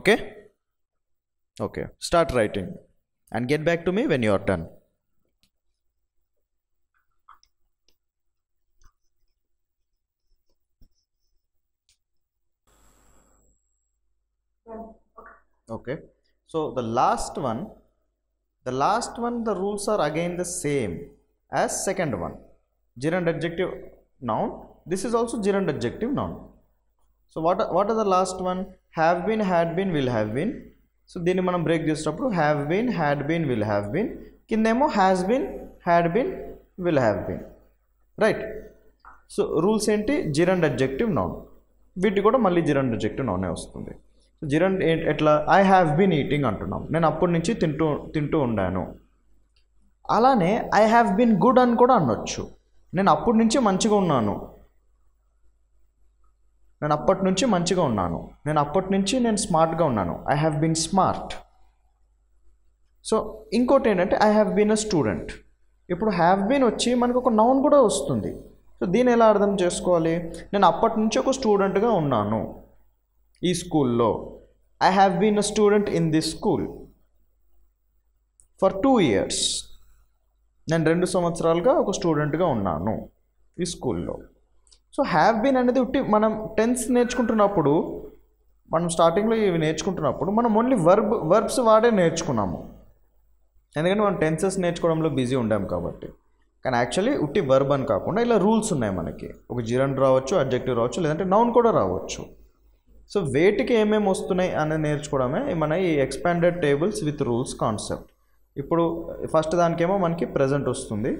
okay okay start writing and get back to me when you are done Okay. So the last one the last one the rules are again the same as second one Gerund adjective noun. This is also gerund adjective noun. So what what are the last one have been had been will have been so దీన్ని మనం బ్రేక్ చేసేటప్పుడు have been had been will have been కిందేమో has been had been will have been right so rules ఏంటి జిరండ్ అడ్జెక్టివ్ నౌన్ వీటి కూడా మళ్ళీ జిరండ్ అడ్జెక్టివ్ నౌనే వస్తుంది జీరన్ ఎట్లా ఐ హ్యావ్ బీన్ ఈటింగ్ అంటున్నాం నేను అప్పటి నుంచి తింటూ తింటూ ఉండాను అలానే ఐ హ్యావ్ బీన్ గుడ్ అని కూడా అనొచ్చు నేను అప్పటి నుంచి మంచిగా ఉన్నాను నేను అప్పటి నుంచి మంచిగా ఉన్నాను నేను అప్పటి నుంచి నేను స్మార్ట్గా ఉన్నాను I have been smart so ఇంకోటి ఏంటంటే I have been a student ఇప్పుడు హ్యావ్ బీన్ వచ్చి మనకు ఒక నౌన్ కూడా వస్తుంది సో దీన్ని ఎలా అర్థం చేసుకోవాలి నేను అప్పటి నుంచి ఒక స్టూడెంట్గా ఉన్నాను ఈ స్కూల్లో I have been a student in this school for two years నేను రెండు సంవత్సరాలుగా ఒక స్టూడెంట్గా ఉన్నాను ఈ స్కూల్లో సో హ్యావ్ బీన్ అనేది ఉట్టి మనం టెన్స్ నేర్చుకుంటున్నప్పుడు మనం స్టార్టింగ్లో ఇవి నేర్చుకుంటున్నప్పుడు మనం ఓన్లీ వర్బ్ వర్బ్స్ వాడే నేర్చుకున్నాము ఎందుకంటే మనం టెన్సెస్ నేర్చుకోవడంలో బిజీ ఉండాము కాబట్టి కానీ యాక్చువల్లీ ఉట్టి వర్బ్ అని కాకుండా ఇలా రూల్స్ ఉన్నాయి మనకి ఒక జిరన్ రావచ్చు అబ్జెక్టివ్ రావచ్చు లేదంటే నౌన్ కూడా రావచ్చు సో వేటికి ఏమేమి వస్తున్నాయి అని నేర్చుకోవడమే మన ఈ expanded tables with rules concept ఇప్పుడు ఫస్ట్ దానికేమో మనకి ప్రజెంట్ వస్తుంది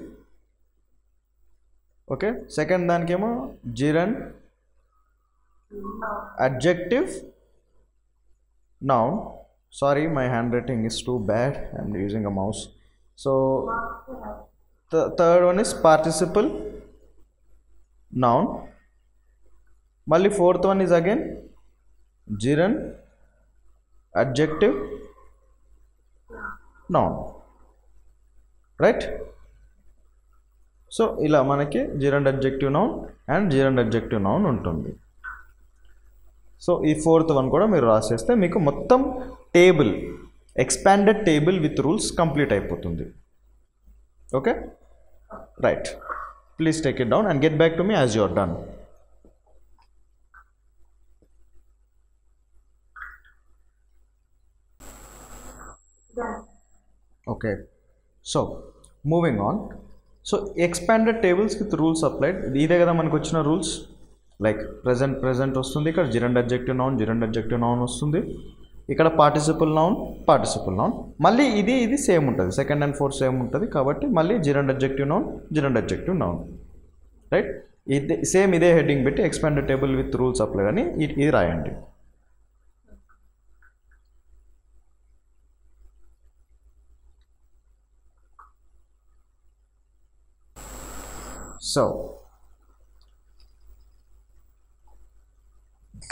ఓకే సెకండ్ దానికేమో gerund adjective noun sorry my handwriting is too bad I'm using a mouse so third one is participle noun మళ్ళీ fourth one is again gerund adjective noun right so ఇలా మనకి gerund adjective noun and gerund adjective noun ఉంటుంది సో ఈ ఫోర్త్ వన్ కూడా మీరు రాసేస్తే మీకు మొత్తం table expanded table with rules complete అయిపోతుంది okay right please take it down and get back to me as you're done okay so moving on so expanded tables with rules applied ఇదే కదా మనకు వచ్చిన రూల్స్ లైక్ ప్రజెంట్ ప్రజెంట్ వస్తుంది ఇక్కడ gerund objective noun gerund objective noun వస్తుంది ఇక్కడ పార్టిసిపల్ నౌన్ పార్టిసిపల్ నౌన్ మళ్ళీ ఇది ఇది సేమ్ ఉంటుంది సెకండ్ అండ్ ఫోర్త్ సేమ్ ఉంటుంది కాబట్టి మళ్ళీ gerund objective noun gerund objective noun right ఇది సేమ్ ఇదే హెడ్డింగ్ పెట్టి expanded table with rules apply అని ఇది రాయండి so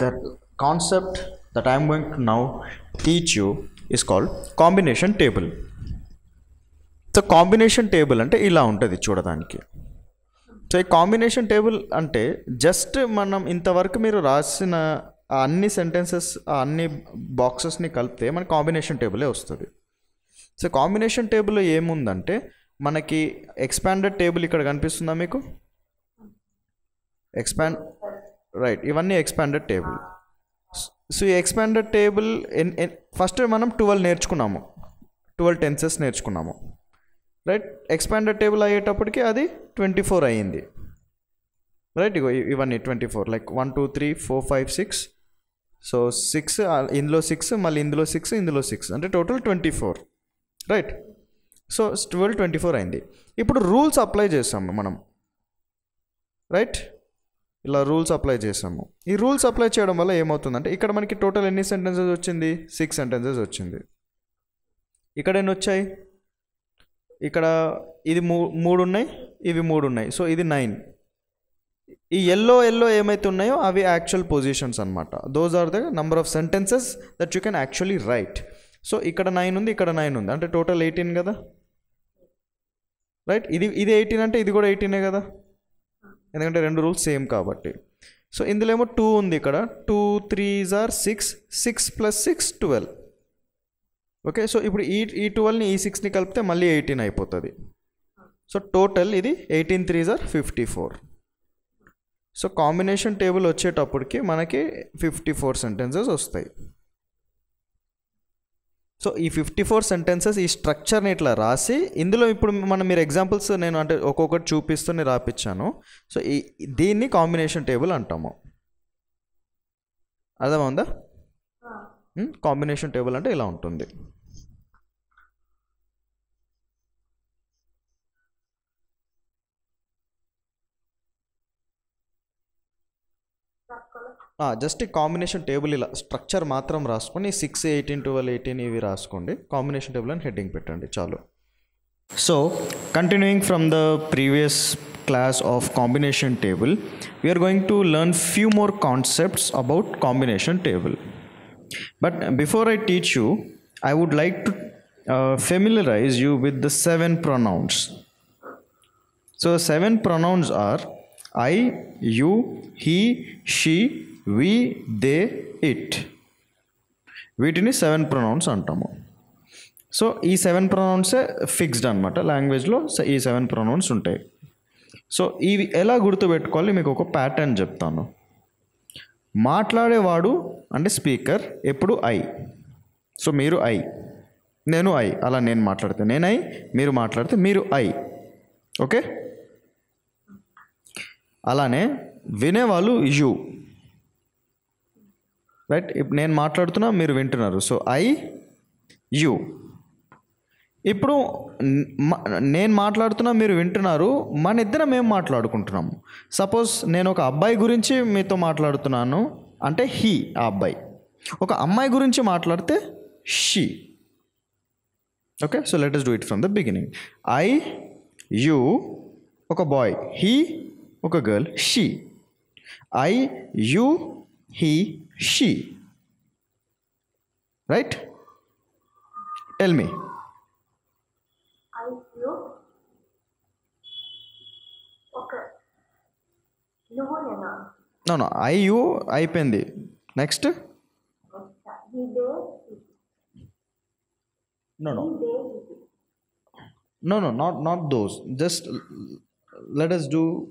the concept that I am going now now you you is combination table so combination table అంటే ఇలా ఉంటుంది చూడడానికి సో ఈ కాంబినేషన్ టేబుల్ అంటే జస్ట్ మనం ఇంతవరకు మీరు రాసిన అన్ని సెంటెన్సెస్ అన్ని బాక్సెస్ని కలిపితే మన కాంబినేషన్ టేబులే వస్తుంది సో కాంబినేషన్ టేబుల్లో ఏముందంటే మనకి ఎక్స్పాండెడ్ టేబుల్ ఇక్కడ కనిపిస్తుందా మీకు ఎక్స్పాండ్ రైట్ ఇవన్నీ ఎక్స్పాండెడ్ టేబుల్ సో ఈ ఎక్స్పాండెడ్ టేబుల్ ఫస్ట్ మనం ట్వెల్వ్ నేర్చుకున్నాము ట్వెల్వ్ టెన్సెస్ నేర్చుకున్నాము రైట్ ఎక్స్పాండెడ్ టేబుల్ అయ్యేటప్పటికి అది ట్వంటీ ఫోర్ అయ్యింది రైట్ ఇగో ఇవన్నీ twenty four like one two three four five six so six ఇందులో సిక్స్ మళ్ళీ ఇందులో సిక్స్ ఇందులో సిక్స్ అంటే total twenty four right so twelve twenty four అయింది ఇప్పుడు రూల్స్ అప్లై చేసాము మనం రైట్ ఇలా రూల్స్ అప్లై చేసాము ఈ రూల్స్ అప్లై చేయడం వల్ల ఏమవుతుందంటే ఇక్కడ మనకి టోటల్ ఎన్ని సెంటెన్సెస్ వచ్చింది సిక్స్ సెంటెన్సెస్ వచ్చింది ఇక్కడ ఎన్ని వచ్చాయి ఇక్కడ ఇది మూ మూడు ఉన్నాయి ఇవి మూడు ఉన్నాయి సో ఇది నైన్ ఈ ఎల్లో ఎల్లో ఏమైతే ఉన్నాయో అవి యాక్చువల్ పొజిషన్స్ అనమాట those are the number of sentences that you can actually write so ఇక్కడ నైన్ ఉంది ఇక్కడ నైన్ ఉంది అంటే టోటల్ ఎయిటీన్ కదా రైట్ ఇది ఇది ఎయిటీన్ అంటే ఇది కూడా ఎయిటీనే కదా ఎందుకంటే రెండు రూల్స్ సేమ్ కాబట్టి సో ఇందులో ఏమో టూ ఉంది ఇక్కడ టూ త్రీ జార్ six six plus six twelve okay so ఇప్పుడు ఈ ఈ ట్వెల్వ్ని ఈ సిక్స్ని కలిపితే మళ్ళీ ఎయిటీన్ అయిపోతుంది సో టోటల్ ఇది ఎయిటీన్ త్రీ జార్ fifty four so combination table వచ్చేటప్పటికి మనకి ఫిఫ్టీ ఫోర్ సెంటెన్సెస్ వస్తాయి సో ఈ ఫిఫ్టీ ఫోర్ సెంటెన్సెస్ ఈ స్ట్రక్చర్ని ఇట్లా రాసి ఇందులో ఇప్పుడు మనం మీరు ఎగ్జాంపుల్స్ నేను అంటే ఒక్కొక్కటి చూపిస్తూనే రాపిచ్చాను సో ఈ దీన్ని కాంబినేషన్ టేబుల్ అంటాము అర్థమవుందా కాంబినేషన్ టేబుల్ hmm? అంటే ఇలా ఉంటుంది జస్ట్ ఈ కాంబినేషన్ టేబుల్ ఇలా స్ట్రక్చర్ మాత్రం రాసుకొని సిక్స్ ఎయిటీన్ టువల్ ఎయిటీన్ ఇవి రాసుకోండి కాంబినేషన్ టేబుల్ అని హెడ్డింగ్ పెట్టండి చాలు so continuing from the previous class of combination table we're going to learn few more concepts about combination table but before I teach you I would like to familiarise you with the seven pronouns so seven pronouns are I you he she we they it వీటిని సెవెన్ ప్రొనౌన్స్ అంటాము సో ఈ సెవెన్ ప్రొనౌన్సే ఫిక్స్డ్ అనమాట లాంగ్వేజ్లో ఈ సెవెన్ ప్రొనౌన్స్ ఉంటాయి సో ఇవి ఎలా గుర్తుపెట్టుకోవాలి మీకు ఒక ప్యాటర్న్ చెప్తాను మాట్లాడేవాడు అంటే స్పీకర్ ఎప్పుడు ఐ సో మీరు ఐ నేను ఐ అలా నేను మాట్లాడితే నేను ఐ మీరు మాట్లాడితే మీరు ఐ ఓకే అలానే వినేవాళ్ళు యూ రైట్ నేను మాట్లాడుతున్నా మీరు వింటున్నారు సో ఐ యు ఇప్పుడు నేను మాట్లాడుతున్నా మీరు వింటున్నారు మన ఇద్దరం మేము మాట్లాడుకుంటున్నాము సపోజ్ నేను ఒక అబ్బాయి గురించి మీతో మాట్లాడుతున్నాను అంటే హీ ఆ అబ్బాయి ఒక అమ్మాయి గురించి మాట్లాడితే she okay so let us do it from the beginning I you ఒక బాయ్ హీ ఒక girl she I you he she. Right? Tell me. I you Okay. No, no. I, you, I, Pendi. Next. No, no. No, no, not not those. Just let us do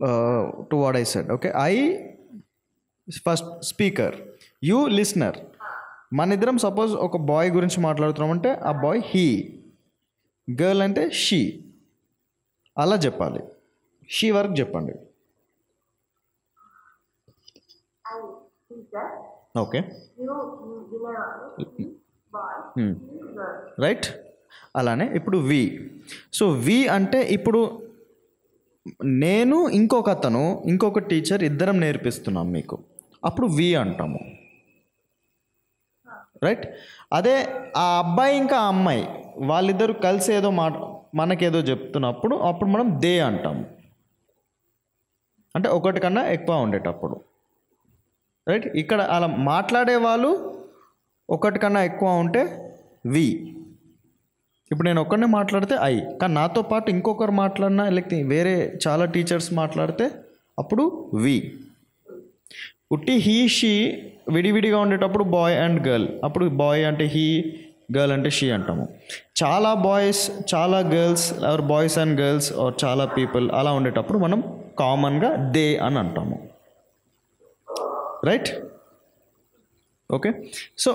uh, to what I said. Okay, I first speaker you listener మన ఇద్దరం సపోజ్ ఒక బాయ్ గురించి మాట్లాడుతున్నామంటే ఆ బాయ్ హీ గర్ల్ అంటే షీ అలా చెప్పాలి షీ వరకు చెప్పండి ఓకే రైట్ అలానే ఇప్పుడు వి సో వి అంటే ఇప్పుడు నేను ఇంకొక అతను ఇంకొక టీచర్ ఇద్దరం నేర్పిస్తున్నాం మీకు అప్పుడు వి అంటాము రైట్ అదే ఆ అబ్బాయి ఇంకా ఆ అమ్మాయి వాళ్ళిద్దరు కలిసి ఏదో మాట మనకేదో చెప్తున్నప్పుడు అప్పుడు మనం దే అంటాము అంటే ఒకటి కన్నా ఎక్కువ ఉండేటప్పుడు రైట్ ఇక్కడ అలా మాట్లాడే వాళ్ళు ఒకటి కన్నా ఎక్కువ ఉంటే వి ఇప్పుడు నేను ఒక్కడిని మాట్లాడితే ఐ కానీ నాతో పాటు ఇంకొకరు మాట్లాడినా లేకపోతే వేరే చాలా టీచర్స్ మాట్లాడితే అప్పుడు వి ఉట్టి హీ షీ విడివిడిగా ఉండేటప్పుడు బాయ్ అండ్ గర్ల్ అప్పుడు బాయ్ అంటే హీ గర్ల్ అంటే షీ అంటాము చాలా బాయ్స్ చాలా girls or boys and girls or చాలా పీపుల్ అలా ఉండేటప్పుడు మనం కామన్గా దే అని అంటాము రైట్ ఓకే సో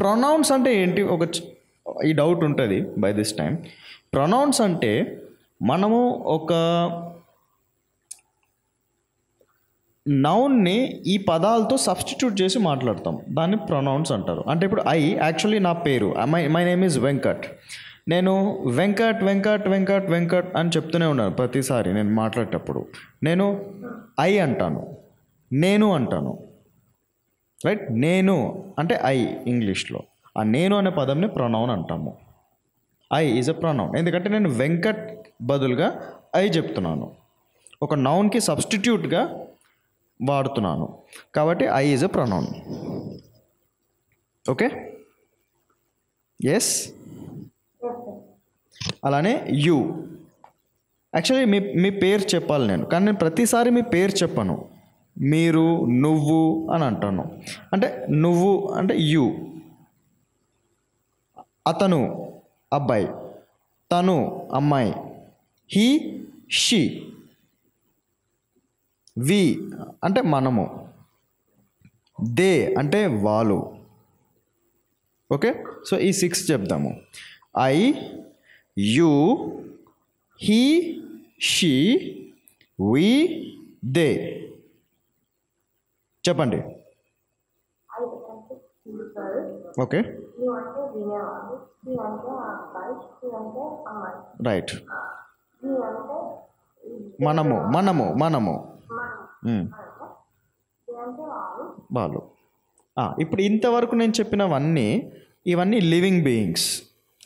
ప్రొనౌన్స్ అంటే ఏంటి ఒక ఈ డౌట్ ఉంటుంది బై దిస్ టైం ప్రొనౌన్స్ అంటే మనము ఒక నౌన్ని ఈ పదాలతో సబ్స్టిట్యూట్ చేసి మాట్లాడతాం దాన్ని ప్రొనౌన్స్ అంటారు అంటే ఇప్పుడు ఐ యాక్చువల్లీ నా పేరు my my name is Venkat నేను వెంకట్ వెంకట్ వెంకట్ వెంకట్ అని చెప్తూనే ఉన్నాను ప్రతిసారి నేను మాట్లాడేటప్పుడు నేను ఐ అంటాను నేను అంటాను రైట్ నేను అంటే ఐ ఇంగ్లీష్లో ఆ నేను అనే పదంని ప్రొనౌన్ అంటాము ఐ ఈజ్ అ ప్రొనౌన్ ఎందుకంటే నేను వెంకట్ బదులుగా ఐ చెప్తున్నాను ఒక నౌన్కి సబ్స్టిట్యూట్గా వాడుతున్నాను కాబట్టి I is a pronoun okay yes అలానే యు యాక్చువల్లీ మీ మీ పేరు చెప్పాలి నేను కానీ నేను ప్రతిసారి మీ పేరు చెప్పను మీరు నువ్వు అని అంటాను అంటే నువ్వు అంటే యు అతను అబ్బాయి తను అమ్మాయి హీ షీ వి అంటే మనము దే అంటే వాళ్ళు ఓకే సో ఈ సిక్స్ చెప్దాము I you he she we they చెప్పండి ఓకే రైట్ మనము మనము మనము వాళ్ళు ఇప్పుడు ఇంతవరకు నేను చెప్పినవన్నీ ఇవన్నీ లివింగ్ బీయింగ్స్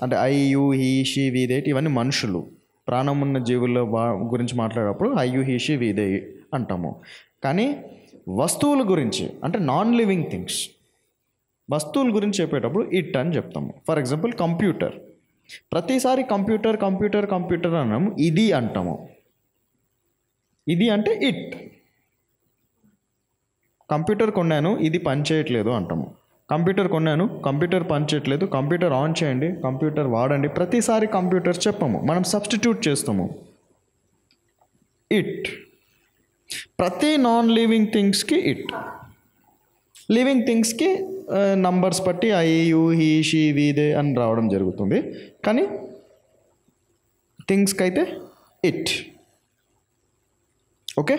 అంటే I you he she we they it ఇవన్నీ మనుషులు ప్రాణం ఉన్న జీవుల గురించి మాట్లాడేటప్పుడు I you he she we they అంటాము కానీ వస్తువుల గురించి అంటే నాన్ లివింగ్ థింగ్స్ వస్తువుల గురించి చెప్పేటప్పుడు ఇట్ అని చెప్తాము ఫర్ ఎగ్జాంపుల్ కంప్యూటర్ ప్రతిసారి కంప్యూటర్ కంప్యూటర్ కంప్యూటర్ అన్నాము ఇది అంటాము ఇది అంటే ఇట్ కంప్యూటర్ కొన్నాను ఇది పనిచేయట్లేదు అంటాము కంప్యూటర్ కొన్నాను కంప్యూటర్ పనిచేయట్లేదు కంప్యూటర్ ఆన్ చేయండి కంప్యూటర్ వాడండి ప్రతిసారి కంప్యూటర్ చెప్పము మనం సబ్స్టిట్యూట్ చేస్తాము ఇట్ ప్రతి నాన్ లివింగ్ థింగ్స్కి ఇట్ లివింగ్ థింగ్స్కి నంబర్స్ బట్టి I you he she we they అని రావడం జరుగుతుంది కానీ థింగ్స్కి అయితే ఇట్ ఓకే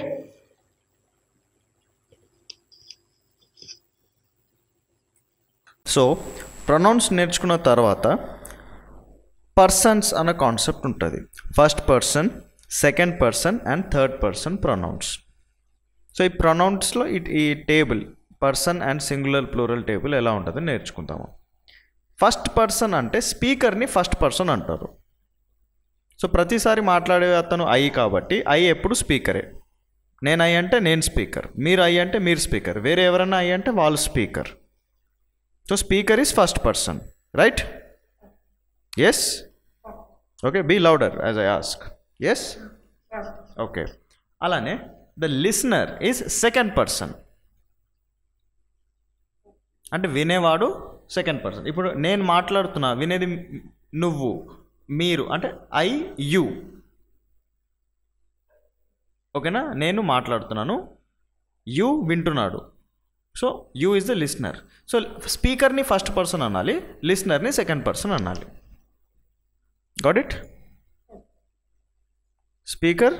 సో ప్రొనౌన్స్ నేర్చుకున్న తర్వాత పర్సన్స్ అన్న కాన్సెప్ట్ ఉంటుంది first person second person and third person pronouns so ఈ ప్రొనౌన్స్లో ఇట్ ఈ table person and singular plural table ఎలా ఉంటుంది నేర్చుకుందాము ఫస్ట్ పర్సన్ అంటే స్పీకర్ని ఫస్ట్ పర్సన్ అంటారు సో ప్రతిసారి మాట్లాడే అతను ఐ కాబట్టి ఐ ఎప్పుడు స్పీకరే నేను అయ్యంటే నేను స్పీకర్ మీరు అయ్యంటే మీరు స్పీకర్ వేరే ఎవరైనా అయ్యంటే వాళ్ళు speaker so speaker is first person right yes okay be louder as I ask yes okay అలానే the listener is second person అంటే వినేవాడు సెకండ్ పర్సన్ ఇప్పుడు నేను మాట్లాడుతున్నా వినేది నువ్వు మీరు అంటే ఐ యూ ఓకేనా నేను మాట్లాడుతున్నాను యూ వింటున్నాడు so you is the listener so స్పీకర్ని ఫస్ట్ పర్సన్ అనాలి లిస్నర్ని సెకండ్ పర్సన్ అనాలి got it speaker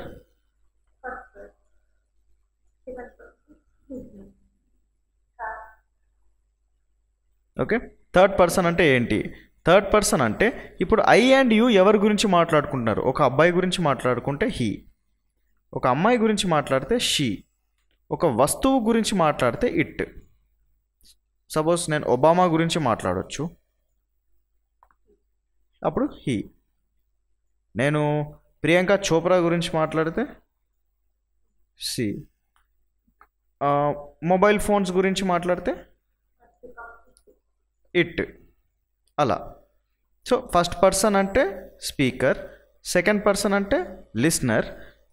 okay third person అంటే ఏంటి థర్డ్ పర్సన్ అంటే ఇప్పుడు ఐ అండ్ యూ ఎవరి గురించి మాట్లాడుకుంటున్నారు ఒక అబ్బాయి గురించి మాట్లాడుకుంటే హీ ఒక అమ్మాయి గురించి మాట్లాడితే షీ ఒక వస్తువు గురించి మాట్లాడితే ఇట్ సపోజ్ నేను ఒబామా గురించి మాట్లాడవచ్చు అప్పుడు హీ నేను ప్రియాంక చోప్రా గురించి మాట్లాడితే సి మొబైల్ ఫోన్స్ గురించి మాట్లాడితే ఇట్ అలా సో ఫస్ట్ పర్సన్ అంటే స్పీకర్ సెకండ్ పర్సన్ అంటే లిస్నర్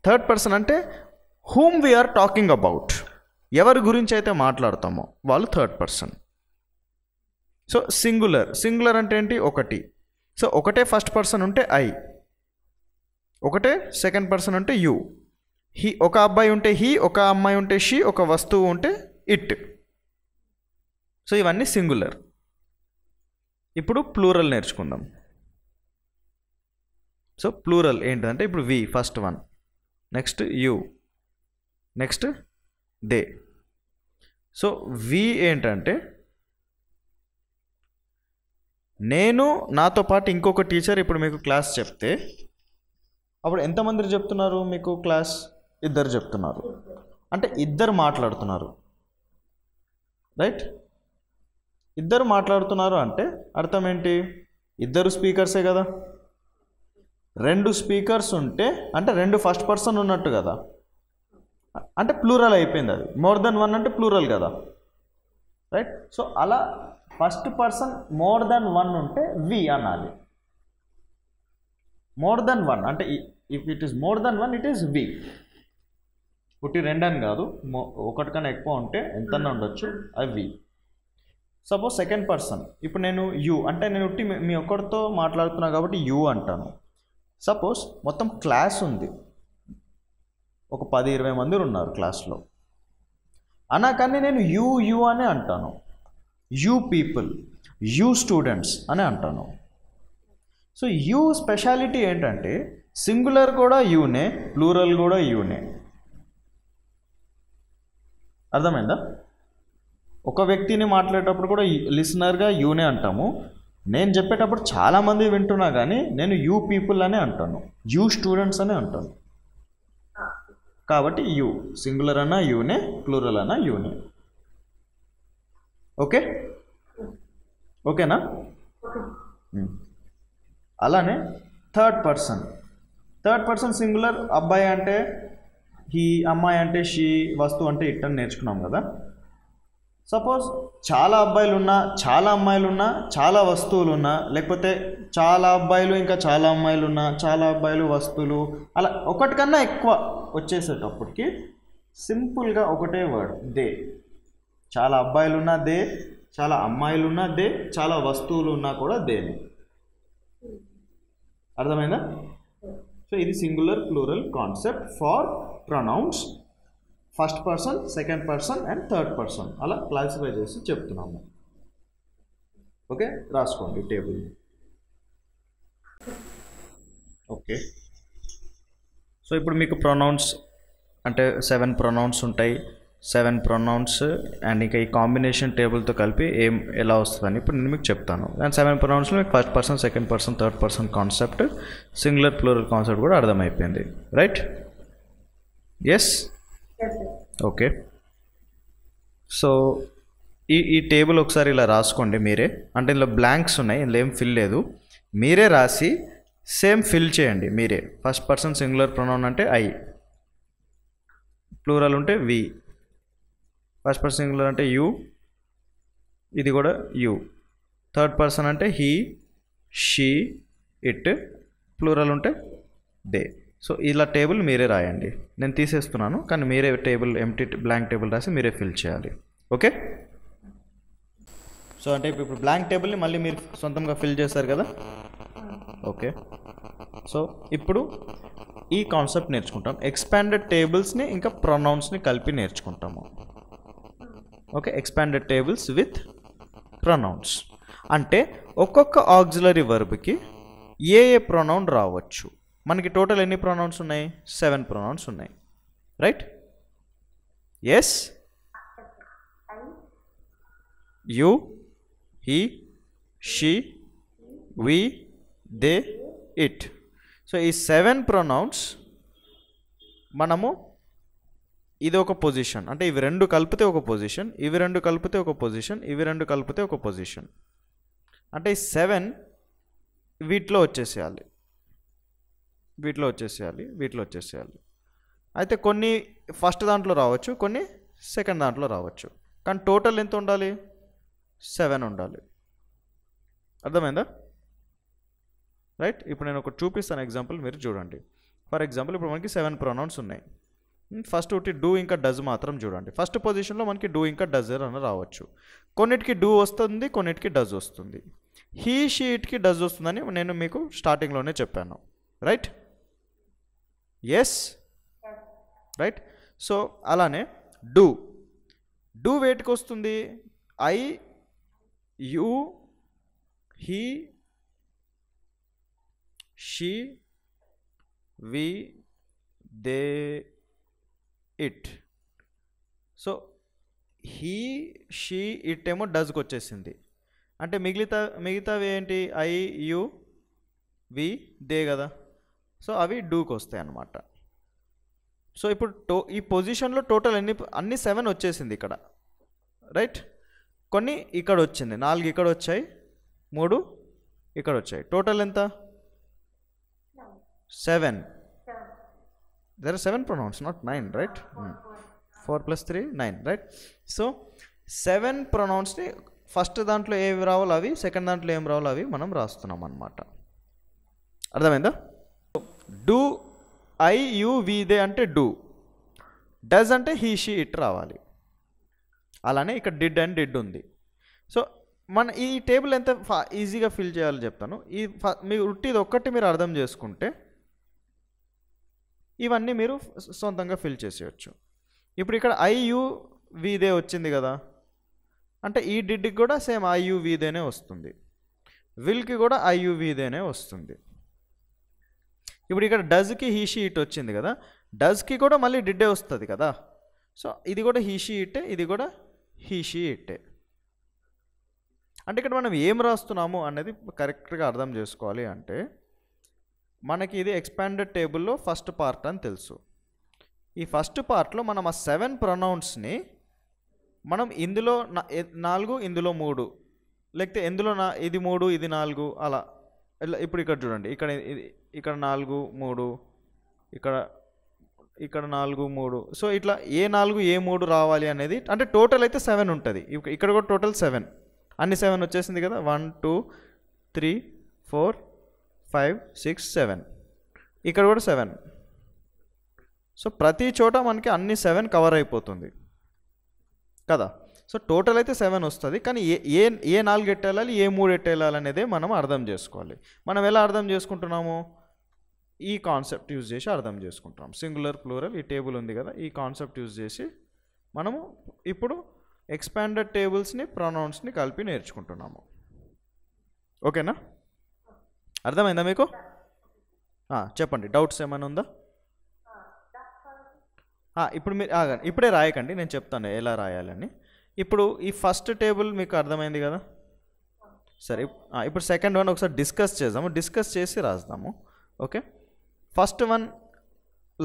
థర్డ్ పర్సన్ అంటే హూమ్ వీఆర్ టాకింగ్ అబౌట్ ఎవరి గురించి అయితే మాట్లాడతామో వాళ్ళు third person so singular singular అంటే ఏంటి ఒకటి సో ఒకటే ఫస్ట్ పర్సన్ ఉంటే ఐ ఒకటే సెకండ్ పర్సన్ ఉంటే యూ హీ ఒక అబ్బాయి ఉంటే హీ ఒక అమ్మాయి ఉంటే షీ ఒక వస్తువు ఉంటే ఇట్ సో ఇవన్నీ సింగులర్ ఇప్పుడు ప్లూరల్ నేర్చుకుందాం సో ప్లూరల్ ఏంటంటే ఇప్పుడు we first one next you next they so we ఏంటంటే నేను నాతో పాటు ఇంకొక టీచర్ ఇప్పుడు మీకు క్లాస్ చెప్తే అప్పుడు ఎంతమంది చెప్తున్నారు మీకు క్లాస్ ఇద్దరు చెప్తున్నారు అంటే ఇద్దరు మాట్లాడుతున్నారు రైట్ ఇద్దరు మాట్లాడుతున్నారు అంటే అర్థం ఏంటి ఇద్దరు స్పీకర్సే కదా రెండు స్పీకర్స్ ఉంటే అంటే రెండు ఫస్ట్ పర్సన్ ఉన్నట్టు కదా అంటే ప్లూరల్ అయిపోయింది అది మోర్ దెన్ వన్ అంటే ప్లూరల్ కదా రైట్ సో అలా first person more than one ఉంటే వి అనాలి మోర్ దెన్ వన్ అంటే if it is more than one it is we పుట్టి రెండని కాదు ఒకటి కన్నా ఎక్కువ ఉంటే ఎంత ఉండొచ్చు అవి సపోజ్ సెకండ్ పర్సన్ ఇప్పుడు నేను యూ అంటే నేను ఉట్టి మీ ఒక్కడితో మాట్లాడుతున్నా కాబట్టి యూ అంటాను సపోజ్ మొత్తం క్లాస్ ఉంది ఒక పది ఇరవై మంది ఉన్నారు క్లాస్లో అన్నా కానీ నేను యూ యూ అనే అంటాను యూ పీపుల్ యూ స్టూడెంట్స్ అని అంటాను సో యూ స్పెషాలిటీ ఏంటంటే సింగులర్ కూడా యూనే ప్లూరల్ కూడా యూనే అర్థమైందా ఒక వ్యక్తిని మాట్లాడేటప్పుడు కూడా లిసనర్గా యూనే అంటాము నేను చెప్పేటప్పుడు చాలామంది వింటున్నా కానీ నేను యూ పీపుల్ అనే అంటాను యూ స్టూడెంట్స్ అనే అంటాను కాబట్టి యూ సింగులర్ అన్నా యూనే ప్లూరల్ అన్నా యూనే ఓకే ఓకేనా అలానే third person third person singular అబ్బాయి అంటే హీ అమ్మాయి అంటే షీ వస్తువు అంటే ఇట్టని నేర్చుకున్నాం కదా సపోజ్ చాలా అబ్బాయిలు ఉన్నా చాలా అమ్మాయిలు ఉన్నా చాలా వస్తువులు ఉన్నా లేకపోతే చాలా అబ్బాయిలు ఇంకా చాలా అమ్మాయిలు ఉన్నా చాలా అబ్బాయిలు వస్తువులు అలా ఒకటి కన్నా ఎక్కువ వచ్చేసేటప్పటికి సింపుల్గా ఒకటే వర్డ్ దే చాలా అబ్బాయిలు ఉన్నా దే చాలా అమ్మాయిలు ఉన్నా దే చాలా వస్తువులు ఉన్నా కూడా దే అర్థమైందా సో ఇది singular plural concept for pronouns first person second person and third person అలా క్లాసిఫై చేసి చెప్తున్నాము ఓకే రాసుకోండి టేబుల్ ఓకే సో ఇప్పుడు మీకు ప్రొనౌన్స్ అంటే సెవెన్ ప్రొనౌన్స్ ఉంటాయి సెవెన్ ప్రొనౌన్స్ అండ్ ఇంకా ఈ కాంబినేషన్ టేబుల్తో కలిపి ఏం ఎలా వస్తుందని ఇప్పుడు నేను మీకు చెప్తాను అండ్ సెవెన్ ప్రొనౌన్స్లో మీకు first person second person third person concept singular plural concept కూడా అర్థమైపోయింది రైట్ ఎస్ ఓకే సో ఈ ఈ టేబుల్ ఒకసారి ఇలా రాసుకోండి మీరే అంటే ఇందులో బ్లాంక్స్ ఉన్నాయి ఇందులో ఏం ఫిల్ లేదు మీరే రాసి సేమ్ ఫిల్ చేయండి మీరే ఫస్ట్ పర్సన్ సింగులర్ ప్రొనౌన్ అంటే ఐ ప్లూరల్ ఉంటే వి ఫస్ట్ పర్సన్ సింగులర్ అంటే యూ ఇది కూడా యూ థర్డ్ పర్సన్ అంటే హీ షీ ఇట్ ప్లూరల్ ఉంటే దే సో ఇలా టేబుల్ మీరే రాయండి నేను తీసేస్తున్నాను కానీ మీరే టేబుల్ ఎంటీ బ్లాంక్ టేబుల్ రాసి మీరే ఫిల్ చేయాలి ఓకే సో అంటే ఇప్పుడు బ్లాంక్ టేబుల్ని మళ్ళీ మీరు సొంతంగా ఫిల్ చేస్తారు కదా ఓకే సో ఇప్పుడు ఈ కాన్సెప్ట్ నేర్చుకుంటాం ఎక్స్పాండెడ్ టేబుల్స్ని ఇంకా ప్రొనౌన్స్ని కలిపి నేర్చుకుంటాము okay expanded tables with pronouns అంటే ఒక్కొక్క ఆక్సిలరీ వర్బ్కి ఏ ఏ ప్రొనౌన్ రావచ్చు మనకి టోటల్ ఎన్ని ప్రొనౌన్స్ ఉన్నాయి సెవెన్ ప్రొనౌన్స్ ఉన్నాయి right yes you he she we they it so ఈ సెవెన్ ప్రొనౌన్స్ మనము ఇది ఒక పొజిషన్ అంటే ఇవి రెండు కలిపితే ఒక పొజిషన్ ఇవి రెండు కలిపితే ఒక పొజిషన్ ఇవి రెండు కలిపితే ఒక పొజిషన్ అంటే సెవెన్ వీటిలో వచ్చేసేయాలి వీటిలో వచ్చేసేయాలి వీటిలో వచ్చేసేయాలి అయితే కొన్ని ఫస్ట్ దాంట్లో రావచ్చు కొన్ని సెకండ్ దాంట్లో రావచ్చు కానీ టోటల్ ఎంత ఉండాలి సెవెన్ ఉండాలి అర్థమైందా రైట్ ఇప్పుడు నేను ఒక చూపిస్తాను ఎగ్జాంపుల్ మీరు చూడండి ఫర్ ఎగ్జాంపుల్ ఇప్పుడు మనకి సెవెన్ ప్రొనౌన్స్ ఉన్నాయి ఫస్ట్ ఒకటి డూ ఇంకా డజ్ మాత్రం చూడండి ఫస్ట్ పొజిషన్లో మనకి డూ ఇంకా డజర్ అని రావచ్చు కొన్నిటికి డూ వస్తుంది కొన్నిటికి డజ్ వస్తుంది హీ షీట్కి డజ్ వస్తుందని నేను మీకు స్టార్టింగ్లోనే చెప్పాను రైట్ ఎస్ రైట్ సో అలానే డూ డూ వేటికి వస్తుంది I you he she we they it so he she it ఏమో డజ్కి వచ్చేసింది అంటే మిగిలిత మిగతావి ఏంటి ఐ యు వి దే కదా సో అవి డూకి వస్తాయి అన్నమాట సో ఇప్పుడు టో ఈ పొజిషన్లో టోటల్ అన్ని అన్ని సెవెన్ వచ్చేసింది ఇక్కడ రైట్ కొన్ని ఇక్కడ వచ్చింది నాలుగు ఇక్కడ వచ్చాయి మూడు ఇక్కడ వచ్చాయి టోటల్ ఎంత seven there are seven pronouns not nine right four plus three nine right so seven ప్రొనౌన్స్ని ఫస్ట్ దాంట్లో ఏవి రావాలో అవి సెకండ్ దాంట్లో ఏం రావాలో అవి మనం రాస్తున్నాం అనమాట అర్థమైందా డూ ఐ యు వీదే అంటే డూ డజ్ అంటే హీ షీ ఇట్ రావాలి అలానే ఇక్కడ డిడ్ అండ్ డిడ్ ఉంది సో మన ఈ టేబుల్ ఎంత ఈజీగా ఫిల్ చేయాలి చెప్తాను ఈ మీరు ఉట్టిది ఒక్కటి మీరు అర్థం చేసుకుంటే ఇవన్నీ మీరు సొంతంగా ఫిల్ చేసేయచ్చు ఇప్పుడు ఇక్కడ ఐయు వీదే వచ్చింది కదా అంటే ఈ డిడ్కి కూడా సేమ్ ఐయు వీదేనే వస్తుంది విల్కి కూడా ఐయు వీదేనే వస్తుంది ఇప్పుడు ఇక్కడ డజ్కి హీషీ ఇట్ వచ్చింది కదా డజ్కి కూడా మళ్ళీ డిడ్డే వస్తుంది కదా సో ఇది కూడా హీషీ ఇట్టే ఇది కూడా హీషీ ఇట్టే అంటే ఇక్కడ మనం ఏం రాస్తున్నాము అనేది కరెక్ట్గా అర్థం చేసుకోవాలి అంటే మనకి ఇది ఎక్స్పాండెడ్ టేబుల్లో ఫస్ట్ పార్ట్ అని తెలుసు ఈ ఫస్ట్ పార్ట్లో మనం ఆ సెవెన్ ప్రొనౌన్స్ని మనం ఇందులో నాలుగు ఇందులో మూడు లేకపోతే ఎందులో నా ఇది మూడు ఇది నాలుగు అలా ఇప్పుడు ఇక్కడ చూడండి ఇక్కడ ఇక్కడ నాలుగు మూడు ఇక్కడ ఇక్కడ నాలుగు మూడు సో ఇట్లా ఏ నాలుగు ఏ మూడు రావాలి అనేది అంటే టోటల్ అయితే సెవెన్ ఉంటుంది ఇక్కడ కూడా టోటల్ సెవెన్ అన్ని సెవెన్ వచ్చేసింది కదా one two three four five six seven ఇక్కడ కూడా సెవెన్ సో ప్రతి చోట మనకి అన్ని సెవెన్ కవర్ అయిపోతుంది కదా సో టోటల్ అయితే సెవెన్ వస్తుంది కానీ ఏ ఏ ఏ నాలుగు ఎట్టేళ్ళాలి ఏ మూడు ఎట్టేళ్ళాలి అనేది మనం అర్థం చేసుకోవాలి మనం ఎలా అర్థం చేసుకుంటున్నాము ఈ కాన్సెప్ట్ యూజ్ చేసి అర్థం చేసుకుంటాం సింగులర్ ప్లూరల్ ఈ టేబుల్ ఉంది కదా ఈ కాన్సెప్ట్ యూజ్ చేసి మనము ఇప్పుడు ఎక్స్పాండెడ్ టేబుల్స్ని ప్రొనౌన్స్ని కలిపి నేర్చుకుంటున్నాము ఓకేనా అర్థమైందా మీకు చెప్పండి డౌట్స్ ఏమైనా ఉందా ఇప్పుడు మీరు ఆగండి ఇప్పుడే రాయకండి నేను చెప్తాను ఎలా రాయాలని ఇప్పుడు ఈ ఫస్ట్ టేబుల్ మీకు అర్థమైంది కదా సరే ఇప్పుడు సెకండ్ వన్ ఒకసారి డిస్కస్ చేద్దాము డిస్కస్ చేసి రాద్దాము ఓకే ఫస్ట్ వన్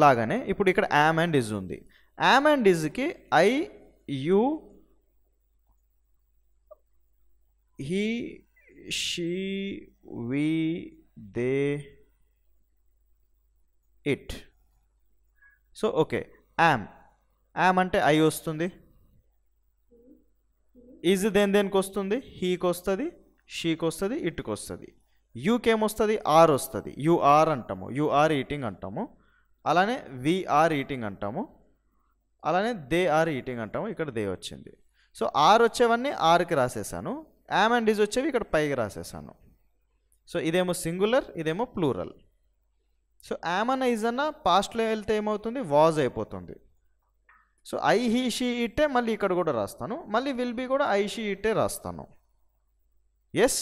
లాగానే ఇప్పుడు ఇక్కడ యామ్ అండ్ ఇజ్ ఉంది యామ్ అండ్ ఇజ్కి I you he she we they it so okay am am అంటే ఐ వస్తుంది ఈజ్ దేని దేనికి వస్తుంది హీకి వస్తుంది షీకి వస్తుంది ఇట్కి వస్తుంది యూకి ఏమొస్తుంది ఆర్ వస్తుంది యూఆర్ అంటాము యూఆర్ ఈటింగ్ అంటాము అలానే విఆర్ ఈటింగ్ అంటాము అలానే దే ఆర్ ఈటింగ్ అంటాము ఇక్కడ దే వచ్చింది సో ఆర్ వచ్చేవన్నీ ఆర్కి రాసేసాను యామ్ అండ్ ఈజ్ వచ్చేవి ఇక్కడ పైకి రాసేసాను సో ఇదేమో సింగులర్ ఇదేమో ప్లూరల్ సో యామ్ అన్న ఈజ్ అన్న పాస్ట్లో వెళ్తే ఏమవుతుంది వాజ్ అయిపోతుంది సో ఐ హీ షీ ఇట్టే మళ్ళీ ఇక్కడ కూడా రాస్తాను మళ్ళీ విల్ బీ కూడా ఐ షీ ఇట్టే రాస్తాను ఎస్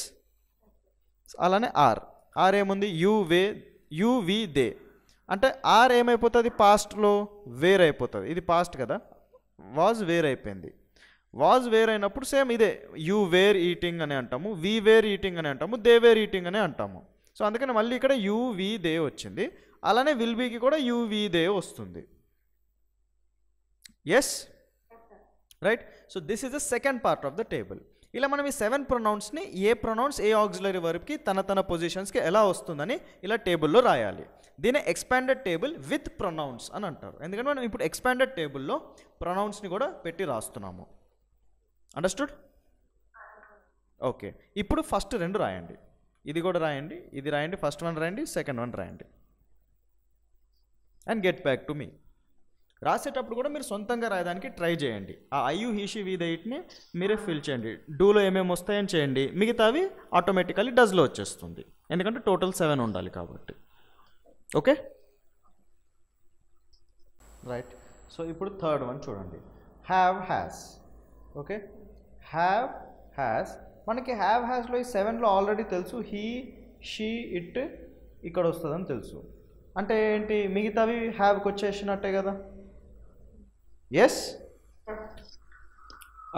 అలానే ఆర్ ఆర్ ఏముంది you we you we they అంటే ఆర్ ఏమైపోతుంది పాస్ట్లో వేర్ అయిపోతుంది ఇది పాస్ట్ కదా వాజ్ వేర్ అయిపోయింది వాజ్ వేర్ అయినప్పుడు సేమ్ ఇదే యూ వేర్ ఈటింగ్ అని అంటాము వి వేర్ ఈటింగ్ అని అంటాము దే వేర్ ఈటింగ్ అని అంటాము సో అందుకని మళ్ళీ ఇక్కడ యూ వి దే వచ్చింది అలానే విల్ బీకి కూడా యూ వి దే వస్తుంది yes right so this is the second part of the table ఇలా మనం ఈ సెవెన్ ప్రొనౌన్స్ని ఏ ప్రొనౌన్స్ ఏ ఆక్సిలరీ వర్బ్కి తన తన పొజిషన్స్కి ఎలా వస్తుందని ఇలా టేబుల్లో రాయాలి దీని ఎక్స్పాండెడ్ టేబుల్ విత్ ప్రొనౌన్స్ అని అంటారు ఎందుకంటే మనం ఇప్పుడు ఎక్స్పాండెడ్ టేబుల్లో ప్రొనౌన్స్ని కూడా పెట్టి రాస్తున్నాము అండర్స్టూడ్ ఓకే ఇప్పుడు ఫస్ట్ రెండు రాయండి ఇది కూడా రాయండి ఇది రాయండి ఫస్ట్ వన్ రాయండి సెకండ్ వన్ రాయండి and get back to me రాసేటప్పుడు కూడా మీరు సొంతంగా రాయడానికి ట్రై చేయండి ఆ ఐయు హీషి వీ దైట్ని మీరే ఫిల్ చేయండి డూలో ఏమేమి వస్తాయని చేయండి మిగతావి ఆటోమేటికలీ డజ్లో వచ్చేస్తుంది ఎందుకంటే టోటల్ సెవెన్ ఉండాలి కాబట్టి ఓకే రైట్ సో ఇప్పుడు థర్డ్ వన్ చూడండి have has okay have has మనకి హ్యావ్ హ్యాస్లో ఈ సెవెన్లో ఆల్రెడీ తెలుసు హీ షీ ఇట్ ఇక్కడ వస్తుందని తెలుసు అంటే ఏంటి మిగతావి హ్యావ్కి వచ్చేసినట్టే కదా yes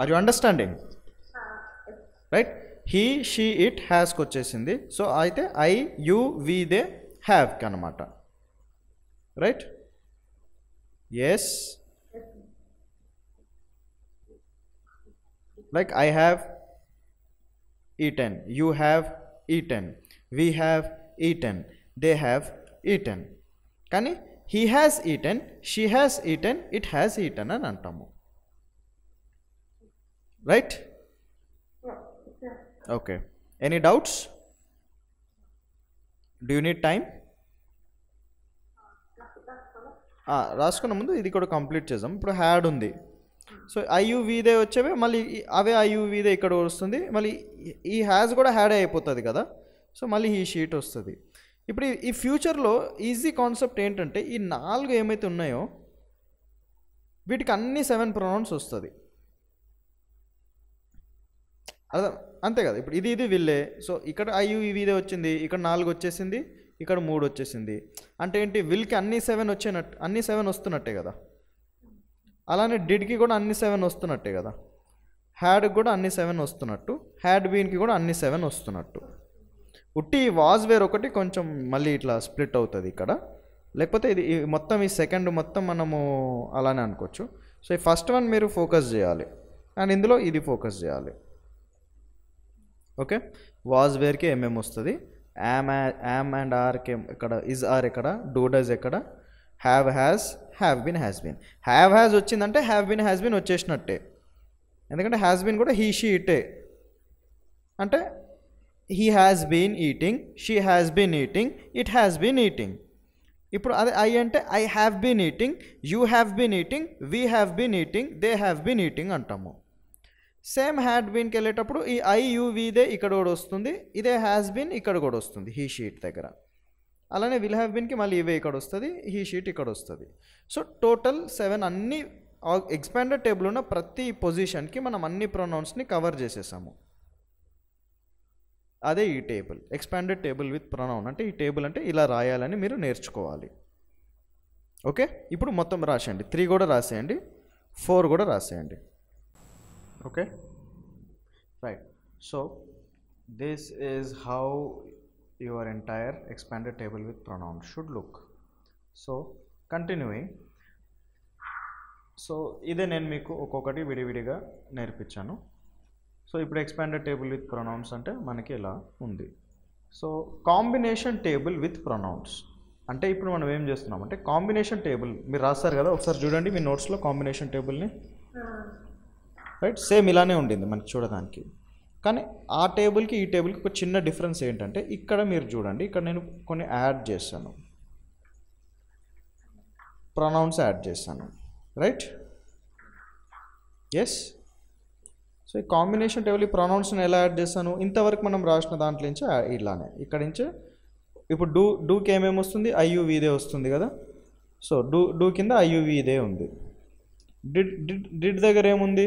are you understanding right he she it హ్యాస్కి వచ్చేసింది సో అయితే ఐ యు వి దే హ్యావ్కి అనమాట right yes like I have eaten you have eaten we have eaten they have eaten కానీ he has eaten she has eaten it has eaten అని అంటాము right okay any doubts do you need time రాసుకున్న ముందు ఇది కూడా కంప్లీట్ చేద్దాం ఇప్పుడు హ్యాడ్ ఉంది సో ఐయువీదే వచ్చేవి మళ్ళీ అవే ఐయువీదే ఇక్కడ వస్తుంది మళ్ళీ ఈ హ్యాజ్ కూడా హ్యాడ్ అయిపోతుంది కదా సో మళ్ళీ ఈ షీట్ వస్తుంది ఇప్పుడు ఈ ఫ్యూచర్లో ఈజీ కాన్సెప్ట్ ఏంటంటే ఈ నాలుగు ఏమైతే ఉన్నాయో వీటికి అన్ని సెవెన్ ప్రొనౌన్స్ వస్తుంది అర్థం అంతే కదా ఇప్పుడు ఇది ఇది విల్లే సో ఇక్కడ అయ్యు ఇవి ఇదే వచ్చింది ఇక్కడ నాలుగు వచ్చేసింది ఇక్కడ మూడు వచ్చేసింది అంటే ఏంటి విల్కి అన్ని సెవెన్ వచ్చేనట్టు అన్ని సెవెన్ వస్తున్నట్టే కదా అలానే డిడ్కి కూడా అన్ని సెవెన్ వస్తున్నట్టే కదా హ్యాడ్కి కూడా అన్ని సెవెన్ వస్తున్నట్టు హ్యాడ్ బీన్కి కూడా అన్ని సెవెన్ వస్తున్నట్టు ఉట్టి వాజ్ వేర్ ఒకటి కొంచెం మళ్ళీ ఇట్లా స్ప్లిట్ అవుతుంది ఇక్కడ లేకపోతే ఇది మొత్తం ఈ సెకండ్ మొత్తం మనము అలానే అనుకోవచ్చు సో ఈ ఫస్ట్ వన్ మీరు ఫోకస్ చేయాలి అండ్ ఇందులో ఇది ఫోకస్ చేయాలి ఓకే వాజ్ వేర్కి ఏమేమి వస్తుంది యామ్ యామ్ అండ్ ఆర్కి ఇక్కడ ఇజ్ ఆర్ ఎక్కడ డూ ఎక్కడ have has have been has been have has వచ్చిందంటే హ్యావ్ బిన్ హ్యాస్ బిన్ వచ్చేసినట్టే ఎందుకంటే హ్యాస్ బిన్ కూడా హీషీ ఇటే అంటే he has been eating she has been eating it has been eating ఇప్పుడు అదే ఐ అంటే I have been eating you have been eating we have been eating they have been eating అంటాము సేమ్ హ్యాడ్ బీన్కి వెళ్ళేటప్పుడు ఈ ఐ యూ వీదే ఇక్కడ కూడా వస్తుంది ఇదే హ్యాస్ బీన్ ఇక్కడ కూడా వస్తుంది హీ షీట్ దగ్గర అలానే విల్ హ్యావ్ బీన్కి మళ్ళీ ఇవే ఇక్కడ వస్తుంది హీ షీట్ ఇక్కడ వస్తుంది సో టోటల్ సెవెన్ అన్ని ఎక్స్పాండెడ్ టేబుల్ ఉన్న ప్రతి పొజిషన్కి మనం అన్ని ప్రొనౌన్స్ని కవర్ చేసేసాము అదే ఈ table expanded table with pronoun అంటే ఈ టేబుల్ అంటే ఇలా రాయాలని మీరు నేర్చుకోవాలి ఓకే ఇప్పుడు మొత్తం రాసేయండి త్రీ కూడా రాసేయండి ఫోర్ కూడా రాసేయండి okay right so this is how your entire expanded table with pronoun should look so continuing so ఇదే నేను మీకు ఒక్కొక్కటి విడివిడిగా నేర్పించాను సో ఇప్పుడు ఎక్స్పాండెడ్ టేబుల్ విత్ ప్రొనౌన్స్ అంటే మనకి ఇలా ఉంది so combination table with pronouns అంటే ఇప్పుడు మనం ఏం చేస్తున్నాం అంటే కాంబినేషన్ టేబుల్ మీరు రాస్తారు కదా ఒకసారి చూడండి మీ నోట్స్లో కాంబినేషన్ టేబుల్ని రైట్ సేమ్ ఇలానే ఉండింది మనకి చూడడానికి కానీ ఆ టేబుల్కి ఈ టేబుల్కి ఒక చిన్న డిఫరెన్స్ ఏంటంటే ఇక్కడ మీరు చూడండి ఇక్కడ నేను కొన్ని యాడ్ చేశాను ప్రొనౌన్స్ యాడ్ చేశాను రైట్ ఎస్ సో ఈ కాంబినేషన్ టేబుల్ ఈ ప్రొనౌన్స్ని ఎలా యాడ్ చేస్తాను ఇంతవరకు మనం రాసిన దాంట్లో నుంచి ఇలానే ఇక్కడ నుంచి ఇప్పుడు డూ డూకి ఏమేమి వస్తుంది ఐయువి వస్తుంది కదా సో డూ డూ కింద ఐయువి ఇదే ఉంది డిడ్ డిడ్ డిడ్ దగ్గర ఏముంది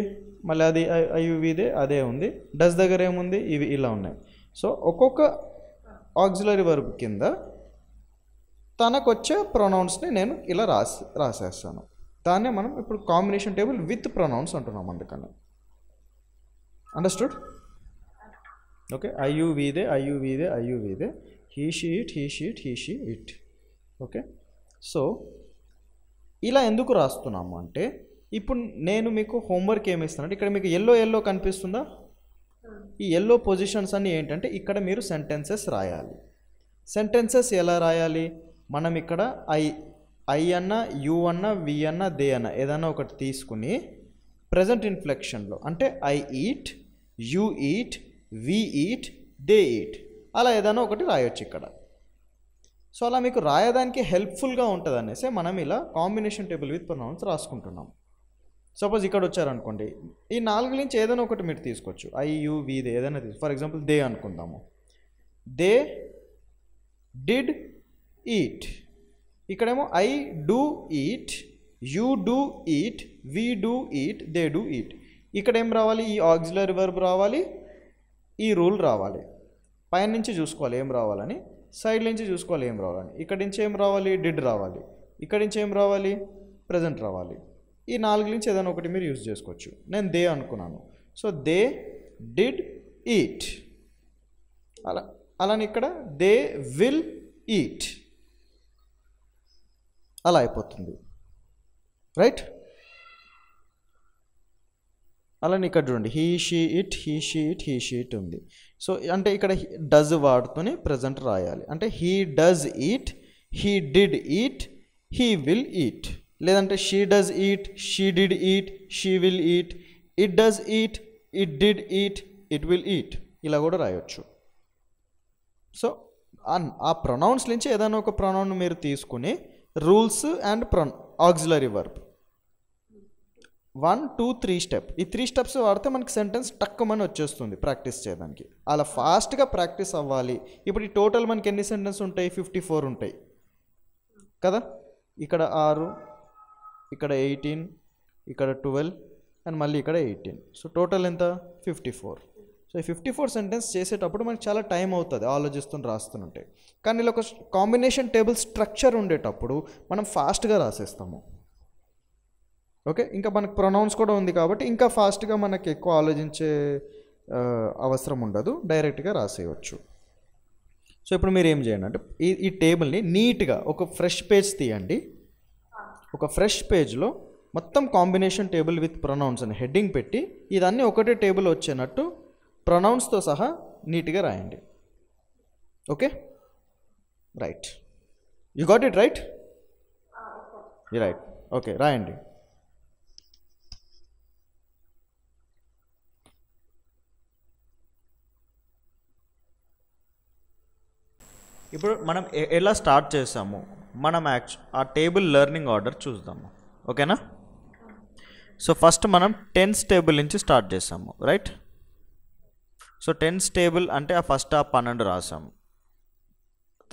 మళ్ళీ అది ఐయువి అదే ఉంది డస్ దగ్గర ఏముంది ఇవి ఇలా ఉన్నాయి సో ఒక్కొక్క ఆక్సిలరీ వర్బ్ కింద తనకు వచ్చే ప్రొనౌన్స్ని నేను ఇలా రాసి రాసేస్తాను దాన్నే మనం ఇప్పుడు కాంబినేషన్ టేబుల్ విత్ ప్రొనౌన్స్ అంటున్నాం అందుకని understood okay I you we they I you we they I you we they he she it he she it he she it okay so ఇలా ఎందుకు రాస్తున్నాము అంటే ఇప్పుడు నేను మీకు హోంవర్క్ ఏమి ఇస్తానంటే ఇక్కడ మీకు ఎల్లో ఎల్లో కనిపిస్తుందా ఈ ఎల్లో పొజిషన్స్ అన్నీ ఏంటంటే ఇక్కడ మీరు సెంటెన్సెస్ రాయాలి సెంటెన్సెస్ ఎలా రాయాలి మనం ఇక్కడ ఐ ఐ అన్న యు అన్న వి అన్న దే అన్న ఏదన్నా ఒకటి తీసుకుని ప్రజెంట్ ఇన్ఫ్లెక్షన్లో అంటే I eat you eat we eat they eat అలా ఏదైనా ఒకటి రాయొచ్చు ఇక్కడ సో అలా మీకు రాయడానికి హెల్ప్ఫుల్గా ఉంటుంది అనేసి మనం ఇలా కాంబినేషన్ టేబుల్ విత్ ప్రొనౌన్స్ రాసుకుంటున్నాం సపోజ్ ఇక్కడ వచ్చారనుకోండి ఈ నాలుగు నుంచి ఏదైనా ఒకటి మీరు తీసుకోవచ్చు ఐ యూ వి దే ఏదైనా తీసు ఫర్ ఎగ్జాంపుల్ దే అనుకుందాము దే డిడ్ ఈట్ ఇక్కడేమో I do eat you do eat we do eat they do eat ఇక్కడ ఏం రావాలి ఈ ఆక్సిలరీ వర్బ్ రావాలి ఈ రూల్ రావాలి పైన నుంచి చూసుకోవాలి ఏం రావాలని సైడ్ నుంచి చూసుకోవాలి ఏం రావాలని ఇక్కడి నుంచి ఏం రావాలి డిడ్ రావాలి ఇక్కడి నుంచి ఏం రావాలి ప్రజెంట్ రావాలి ఈ నాలుగు నుంచి ఏదైనా ఒకటి మీరు యూజ్ చేసుకోవచ్చు నేను దే అనుకున్నాను సో దే డిడ్ ఈట్ అలా అలానే ఇక్కడ దే విల్ ఈట్ అలా అయిపోతుంది రైట్ అలానే ఇక్కడ చూడండి he she it he she it he she it ఉంది సో అంటే ఇక్కడ డజ్ వాడుతూనే ప్రజెంట్ రాయాలి అంటే he does eat he did eat he will eat లేదంటే she does eat she did eat she will eat it does eat it did eat it will eat ఇలా కూడా రాయొచ్చు సో ఆ ప్రొనౌన్స్ నుంచి ఏదైనా ఒక ప్రొనౌన్ మీరు తీసుకుని rules and pro auxiliary verb one two three step ఈ త్రీ స్టెప్స్ వాడితే మనకి సెంటెన్స్ టక్కుమని వచ్చేస్తుంది ప్రాక్టీస్ చేయడానికి అలా ఫాస్ట్గా ప్రాక్టీస్ అవ్వాలి ఇప్పుడు ఈ టోటల్ మనకి ఎన్ని సెంటెన్స్ ఉంటాయి ఫిఫ్టీ ఫోర్ ఉంటాయి కదా ఇక్కడ ఆరు ఇక్కడ ఎయిటీన్ ఇక్కడ ట్వెల్వ్ అండ్ మళ్ళీ ఇక్కడ ఎయిటీన్ సో టోటల్ ఎంత fifty four so fifty four sentence చేసేటప్పుడు మనకి చాలా టైం అవుతుంది ఆలోచిస్తూ రాస్తుంటే కానీ ఇలా ఒక కాంబినేషన్ టేబుల్ స్ట్రక్చర్ ఉండేటప్పుడు మనం ఫాస్ట్గా రాసేస్తాము ఓకే ఇంకా మనకు ప్రొనౌన్స్ కూడా ఉంది కాబట్టి ఇంకా ఫాస్ట్గా మనకి ఎక్కువ ఆలోచించే అవసరం ఉండదు డైరెక్ట్గా రాసేయచ్చు సో ఇప్పుడు మీరు ఏం చేయండి అంటే ఈ ఈ టేబుల్ని నీట్గా ఒక ఫ్రెష్ పేజ్ తీయండి ఒక ఫ్రెష్ పేజ్లో మొత్తం కాంబినేషన్ టేబుల్ విత్ ప్రొనౌన్స్ అని హెడ్డింగ్ పెట్టి ఇదన్నీ ఒకటే టేబుల్ వచ్చేనట్టు ప్రొనౌన్స్తో సహా నీట్గా రాయండి okay right you got it right right okay రాయండి ఇప్పుడు మనం ఎలా స్టార్ట్ చేసాము మనం యాక్చు ఆ టేబుల్ లెర్నింగ్ ఆర్డర్ చూద్దాము ఓకేనా సో ఫస్ట్ మనం టెన్స్ టేబుల్ నుంచి స్టార్ట్ చేసాము రైట్ సో టెన్స్ టేబుల్ అంటే ఆ ఫస్ట్ ఆ పన్నెండు రాసాము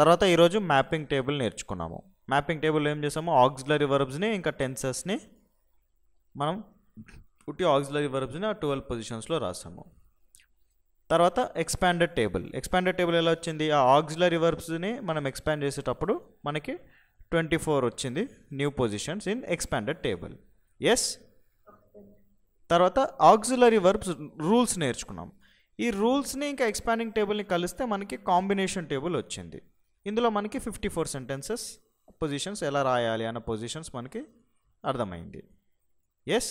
తర్వాత ఈరోజు మ్యాపింగ్ టేబుల్ నేర్చుకున్నాము మ్యాపింగ్ టేబుల్ ఏం చేసాము ఆక్సిలరీ వర్బ్స్ని ఇంకా టెన్సెస్ని మనం ఉట్టి ఆక్సిలరీ వర్బ్స్ని ఆ ట్వెల్వ్ పొజిషన్స్లో రాసాము తర్వాత ఎక్స్పాండెడ్ టేబుల్ ఎక్స్పాండెడ్ టేబుల్ ఎలా వచ్చింది ఆ ఆక్సిలరీ వర్బ్స్ని మనం ఎక్స్పాండ్ చేసేటప్పుడు మనకి ట్వంటీ ఫోర్ వచ్చింది new positions in expanded table yes తర్వాత ఆక్సిలరీ వర్బ్స్ రూల్స్ నేర్చుకున్నాం ఈ రూల్స్ని ఇంకా ఎక్స్పాండింగ్ టేబుల్ని కలిస్తే మనకి కాంబినేషన్ టేబుల్ వచ్చింది ఇందులో మనకి ఫిఫ్టీ ఫోర్ సెంటెన్సెస్ పొజిషన్స్ ఎలా రాయాలి అన్న పొజిషన్స్ మనకి అర్థమైంది ఎస్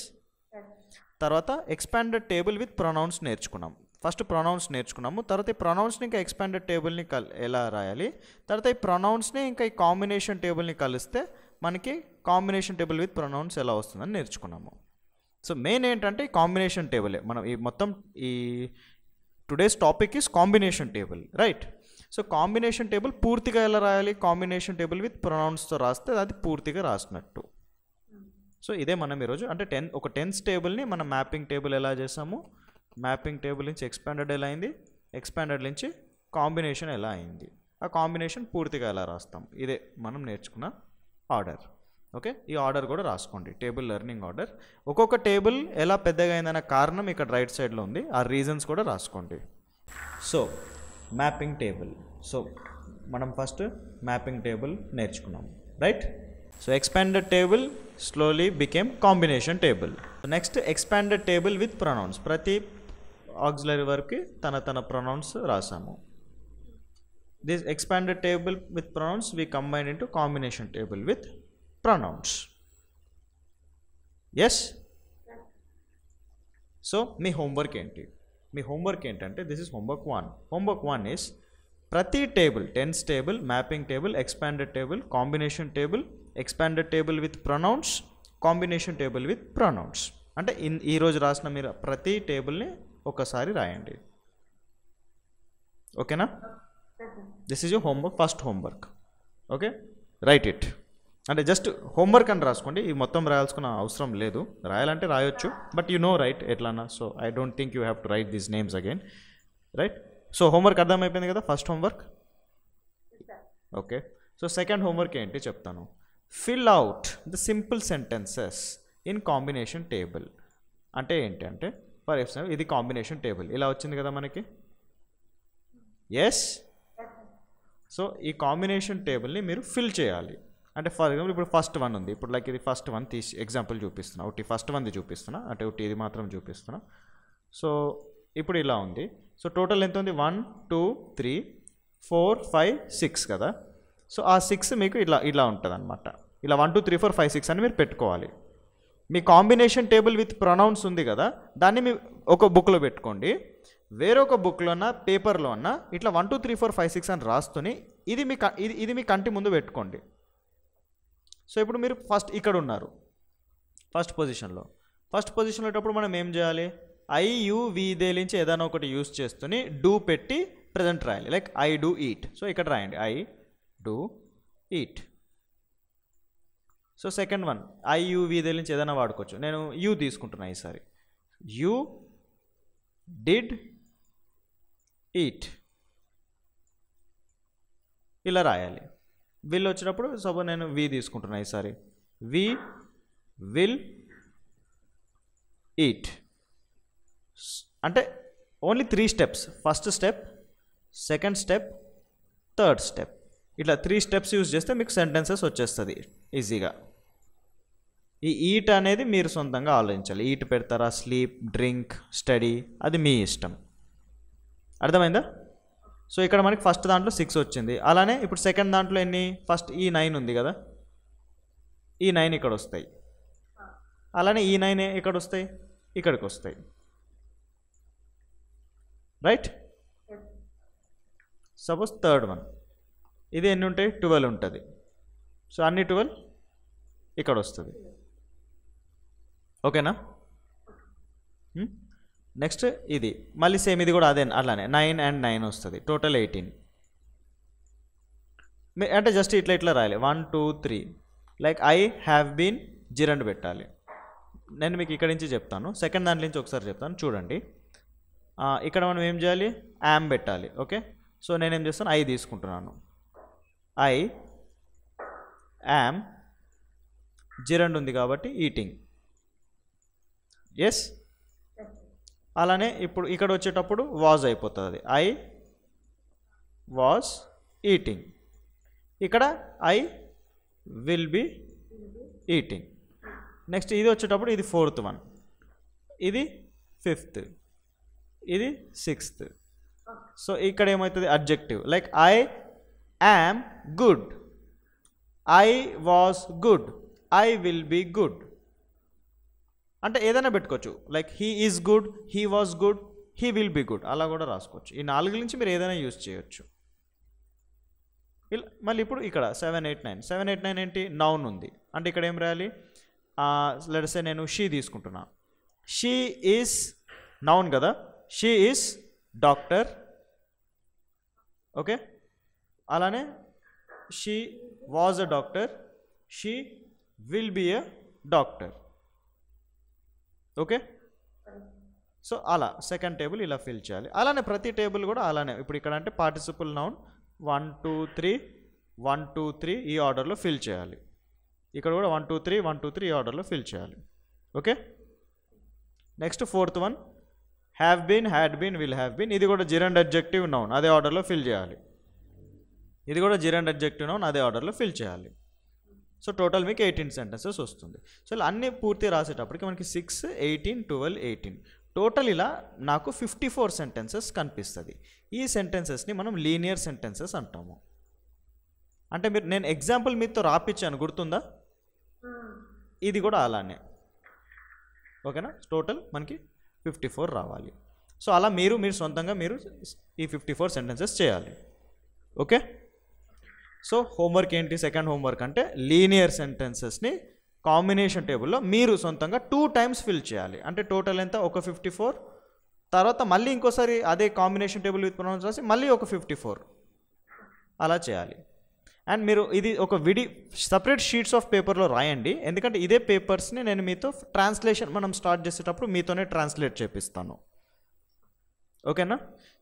తర్వాత ఎక్స్పాండెడ్ టేబుల్ విత్ ప్రొనౌన్స్ నేర్చుకున్నాం ఫస్ట్ ప్రొనౌన్స్ నేర్చుకున్నాము తర్వాత ఈ ప్రొనౌన్స్ని ఇంకా ఎక్స్పాండెడ్ టేబుల్ని కల్ ఎలా రాయాలి తర్వాత ఈ ప్రొనౌన్స్ని ఇంకా ఈ కాంబినేషన్ టేబుల్ని కలిస్తే మనకి కాంబినేషన్ టేబుల్ విత్ ప్రొనౌన్స్ ఎలా వస్తుందని నేర్చుకున్నాము సో మెయిన్ ఏంటంటే ఈ కాంబినేషన్ టేబులే మనం ఈ మొత్తం ఈ today's topic is combination table right so combination table పూర్తిగా ఎలా రాయాలి కాంబినేషన్ టేబుల్ విత్ ప్రొనౌన్స్తో రాస్తే అది పూర్తిగా రాసినట్టు సో ఇదే మనం ఈరోజు అంటే టెన్ ఒక టెన్స్ టేబుల్ని మనం మ్యాపింగ్ టేబుల్ ఎలా చేసాము మ్యాపింగ్ టేబుల్ నుంచి ఎక్స్పాండెడ్ ఎలా అయింది ఎక్స్పాండెడ్ నుంచి కాంబినేషన్ ఎలా అయింది ఆ కాంబినేషన్ పూర్తిగా ఎలా రాస్తాం ఇదే మనం నేర్చుకున్న ఆర్డర్ ఓకే ఈ ఆర్డర్ కూడా రాసుకోండి టేబుల్ లెర్నింగ్ ఆర్డర్ ఒక్కొక్క టేబుల్ ఎలా పెద్దగా అయిందన్న కారణం ఇక్కడ రైట్ సైడ్లో ఉంది ఆ రీజన్స్ కూడా రాసుకోండి సో మ్యాపింగ్ టేబుల్ సో మనం ఫస్ట్ మ్యాపింగ్ టేబుల్ నేర్చుకున్నాం right so expanded table slowly became combination table next expanded table with pronouns ప్రతి ఆక్సిలరీ వర్క్కి తన తన ప్రొనౌన్స్ రాసాము this expanded table with pronouns we combine into combination table with pronouns yes so మీ హోంవర్క్ ఏంటి మీ హోంవర్క్ ఏంటంటే this is homework one homework one is ప్రతి table tense table mapping table expanded table combination table expanded table with pronouns combination table with pronouns అంటే ఇన్ ఈరోజు రాసిన మీరు ప్రతి టేబుల్ని ఒకసారి రాయండి ఓకేనా this is you homework first homework okay right it అంటే జస్ట్ హోంవర్క్ అని రాసుకోండి ఈ మొత్తం రాయాల్సుకున్న అవసరం లేదు రాయాలంటే రాయొచ్చు బట్ యు నో రైట్ ఎట్లానా so I don't think you have to write these names again right so homework అర్థమైపోయింది కదా first homework okay so second homework ఏంటి చెప్తాను fill out the simple sentences in combination table అంటే ఏంటి అంటే ఫర్ ఎఫ్ ఇది కాంబినేషన్ టేబుల్ ఇలా వచ్చింది కదా మనకి ఎస్ సో ఈ కాంబినేషన్ టేబుల్ని మీరు ఫిల్ చేయాలి అంటే ఫర్ ఎగ్జాంపుల్ ఇప్పుడు ఫస్ట్ వన్ ఉంది ఇప్పుడు లైక్ ఇది ఫస్ట్ వన్ తీసి ఎగ్జాంపుల్ చూపిస్తున్నా ఒకటి ఫస్ట్ వన్ది చూపిస్తున్నా అంటే ఒకటి ఇది మాత్రం చూపిస్తున్నా సో ఇప్పుడు ఇలా ఉంది సో టోటల్ ఎంత ఉంది one two three four five six కదా సో ఆ సిక్స్ మీకు ఇలా ఇలా ఉంటుంది అనమాట ఇలా one two three four five six అని మీరు పెట్టుకోవాలి మీ కాంబినేషన్ టేబుల్ విత్ ప్రొనౌన్స్ ఉంది కదా దాన్ని మీ ఒక బుక్లో పెట్టుకోండి వేరొక బుక్లోన పేపర్లో ఉన్న ఇట్లా one two three four five six అని రాస్తుని ఇది మీ ఇది ఇది మీ కంటి ముందు పెట్టుకోండి సో ఇప్పుడు మీరు ఫస్ట్ ఇక్కడ ఉన్నారు ఫస్ట్ పొజిషన్లో ఫస్ట్ పొజిషన్లో ఉన్నప్పుడు మనం ఏం చేయాలి ఐ యూ దే నుంచి ఏదైనా ఒకటి యూస్ చేస్తుని డూ పెట్టి ప్రజెంట్ రాయాలి like I do eat so ఇక్కడ రాయండి I do eat so second one we దగ్గర నుంచి ఏదైనా వాడుకోవచ్చు నేను యూ తీసుకుంటున్నా ఈసారి యూ డిడ్ ఈట్ ఇలా రాయాలి విల్ వచ్చినప్పుడు సపోజ్ నేను వి తీసుకుంటున్నా ఈసారి వి విల్ ఈట్ అంటే only three steps first step second step third step ఇట్లా త్రీ స్టెప్స్ యూజ్ చేస్తే మీకు సెంటెన్సెస్ వచ్చేస్తుంది ఈజీగా ఈ ఈట్ అనేది మీరు సొంతంగా ఆలోచించాలి ఈట్ పెడతారా స్లీప్ డ్రింక్ స్టడీ అది మీ ఇష్టం అర్థమైందా సో ఇక్కడ మనకి ఫస్ట్ దాంట్లో సిక్స్ వచ్చింది అలానే ఇప్పుడు సెకండ్ దాంట్లో ఎన్ని ఫస్ట్ ఈ నైన్ ఉంది కదా ఈ నైన్ ఇక్కడ వస్తాయి అలానే ఈ నైన్ ఇక్కడ వస్తాయి ఇక్కడికి వస్తాయి రైట్ సపోజ్ థర్డ్ వన్ ఇది ఎన్ని ఉంటాయి ట్వెల్వ్ ఉంటుంది సో అన్ని ట్వెల్వ్ ఇక్కడ వస్తుంది ఓకేనా నెక్స్ట్ ఇది మళ్ళీ సేమ్ ఇది కూడా అదే అలానే నైన్ అండ్ నైన్ వస్తుంది టోటల్ ఎయిటీన్ అంటే జస్ట్ ఇట్లా ఇట్లా రాయాలి one two three like I have been gerund పెట్టాలి నేను మీకు ఇక్కడి నుంచి చెప్తాను సెకండ్ దాని నుంచి ఒకసారి చెప్తాను చూడండి ఇక్కడ మనం ఏం చేయాలి యామ్ పెట్టాలి ఓకే సో నేనేం చేస్తాను ఐ తీసుకుంటున్నాను ఐ యామ్ జిరండ్ ఉంది కాబట్టి ఈటింగ్ ఎస్ అలానే ఇప్పుడు ఇక్కడ వచ్చేటప్పుడు వాజ్ అయిపోతుంది ఐ వాజ్ ఈటింగ్ ఇక్కడ I will be eating next ఇది వచ్చేటప్పుడు ఇది ఫోర్త్ వన్ ఇది ఫిఫ్త్ ఇది సిక్స్త్ సో ఇక్కడ ఏమవుతుంది objective like I am good I was good I will be good అంటే ఏదైనా పెట్టుకోవచ్చు like he is good he was good he will be good అలా కూడా రాసుకోవచ్చు ఈ నాలుగు నుంచి మీరు ఏదైనా యూజ్ చేయొచ్చు ఇలా మళ్ళీ ఇప్పుడు ఇక్కడ seven eight nine seven eight nine ఏంటి నౌన్ ఉంది అంటే ఇక్కడ ఏం రాయాలి లెడసే నేను షీ తీసుకుంటున్నా షీ ఈస్ నౌన్ కదా షీ ఈస్ డాక్టర్ ఓకే అలానే she was a doctor she will be a doctor okay so అలా సెకండ్ టేబుల్ ఇలా ఫిల్ చేయాలి అలానే ప్రతి టేబుల్ కూడా అలానే ఇప్పుడు ఇక్కడ అంటే participle noun one two three one two three ఈ ఆర్డర్లో ఫిల్ చేయాలి ఇక్కడ కూడా one two three one two three ఈ ఆర్డర్లో ఫిల్ చేయాలి okay next fourth one have been had been will have been ఇది కూడా జిరండ్ అడ్జెక్టివ్ నౌన్ అదే ఆర్డర్లో ఫిల్ చేయాలి ఇది కూడా జిరండ్ అడ్జెక్టివ్ నౌన్ అదే ఆర్డర్లో ఫిల్ చేయాలి సో టోటల్ మీకు ఎయిటీన్ సెంటెన్సెస్ వస్తుంది సో ఇలా అన్నీ పూర్తి రాసేటప్పటికి మనకి six eighteen twelve eighteen total ఇలా నాకు ఫిఫ్టీ ఫోర్ సెంటెన్సెస్ కనిపిస్తుంది ఈ సెంటెన్సెస్ని మనం లీనియర్ సెంటెన్సెస్ అంటాము అంటే మీరు నేను ఎగ్జాంపుల్ మీతో రాపిచ్చాను గుర్తుందా ఇది కూడా అలానే ఓకేనా టోటల్ మనకి ఫిఫ్టీ ఫోర్ రావాలి సో అలా మీరు మీరు సొంతంగా మీరు ఈ ఫిఫ్టీ ఫోర్ సెంటెన్సెస్ చేయాలి ఓకే సో హోంవర్క్ ఏంటి సెకండ్ హోంవర్క్ అంటే లీనియర్ సెంటెన్సెస్ని కాంబినేషన్ టేబుల్లో మీరు సొంతంగా టూ టైమ్స్ ఫిల్ చేయాలి అంటే టోటల్ ఎంత ఒక ఫిఫ్టీ ఫోర్ తర్వాత మళ్ళీ ఇంకోసారి అదే కాంబినేషన్ టేబుల్ విత్ ప్రొనౌన్స్ రాసి మళ్ళీ ఒక ఫిఫ్టీ ఫోర్ అలా చేయాలి అండ్ మీరు ఇది ఒక విడి సపరేట్ షీట్స్ ఆఫ్ పేపర్లో రాయండి ఎందుకంటే ఇదే పేపర్స్ని నేను మీతో ట్రాన్స్లేషన్ మనం స్టార్ట్ చేసేటప్పుడు మీతోనే ట్రాన్స్లేట్ చేపిస్తాను ఓకేనా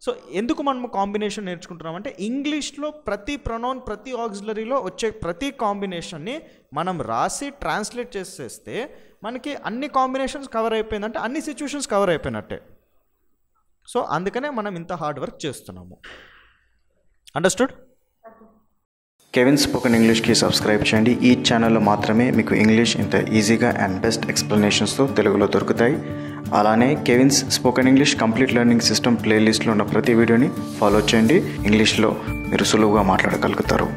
సో ఎందుకు మనము కాంబినేషన్ నేర్చుకుంటున్నాం అంటే ఇంగ్లీష్లో ప్రతి ప్రొనౌన్ ప్రతి ఆక్సిలరీలో వచ్చే ప్రతి కాంబినేషన్ని మనం రాసి ట్రాన్స్లేట్ చేసేస్తే మనకి అన్ని కాంబినేషన్స్ కవర్ అయిపోయిందంటే అన్ని సిచ్యువేషన్స్ కవర్ అయిపోయినట్టే సో అందుకనే మనం ఇంత హార్డ్ వర్క్ చేస్తున్నాము అండర్స్టూడ్ కెవిన్ స్పోకెన్ ఇంగ్లీష్కి సబ్స్క్రైబ్ చేయండి ఈ ఛానల్లో మాత్రమే మీకు ఇంగ్లీష్ ఇంత ఈజీగా అండ్ బెస్ట్ ఎక్స్ప్లెనేషన్స్తో తెలుగులో దొరుకుతాయి అలానే Kevin's spoken English complete learning system ప్లేలిస్ట్లో ఉన్న ప్రతి వీడియోని ఫాలో చేయండి ఇంగ్లీష్లో మీరు సులువుగా మాట్లాడగలుగుతారు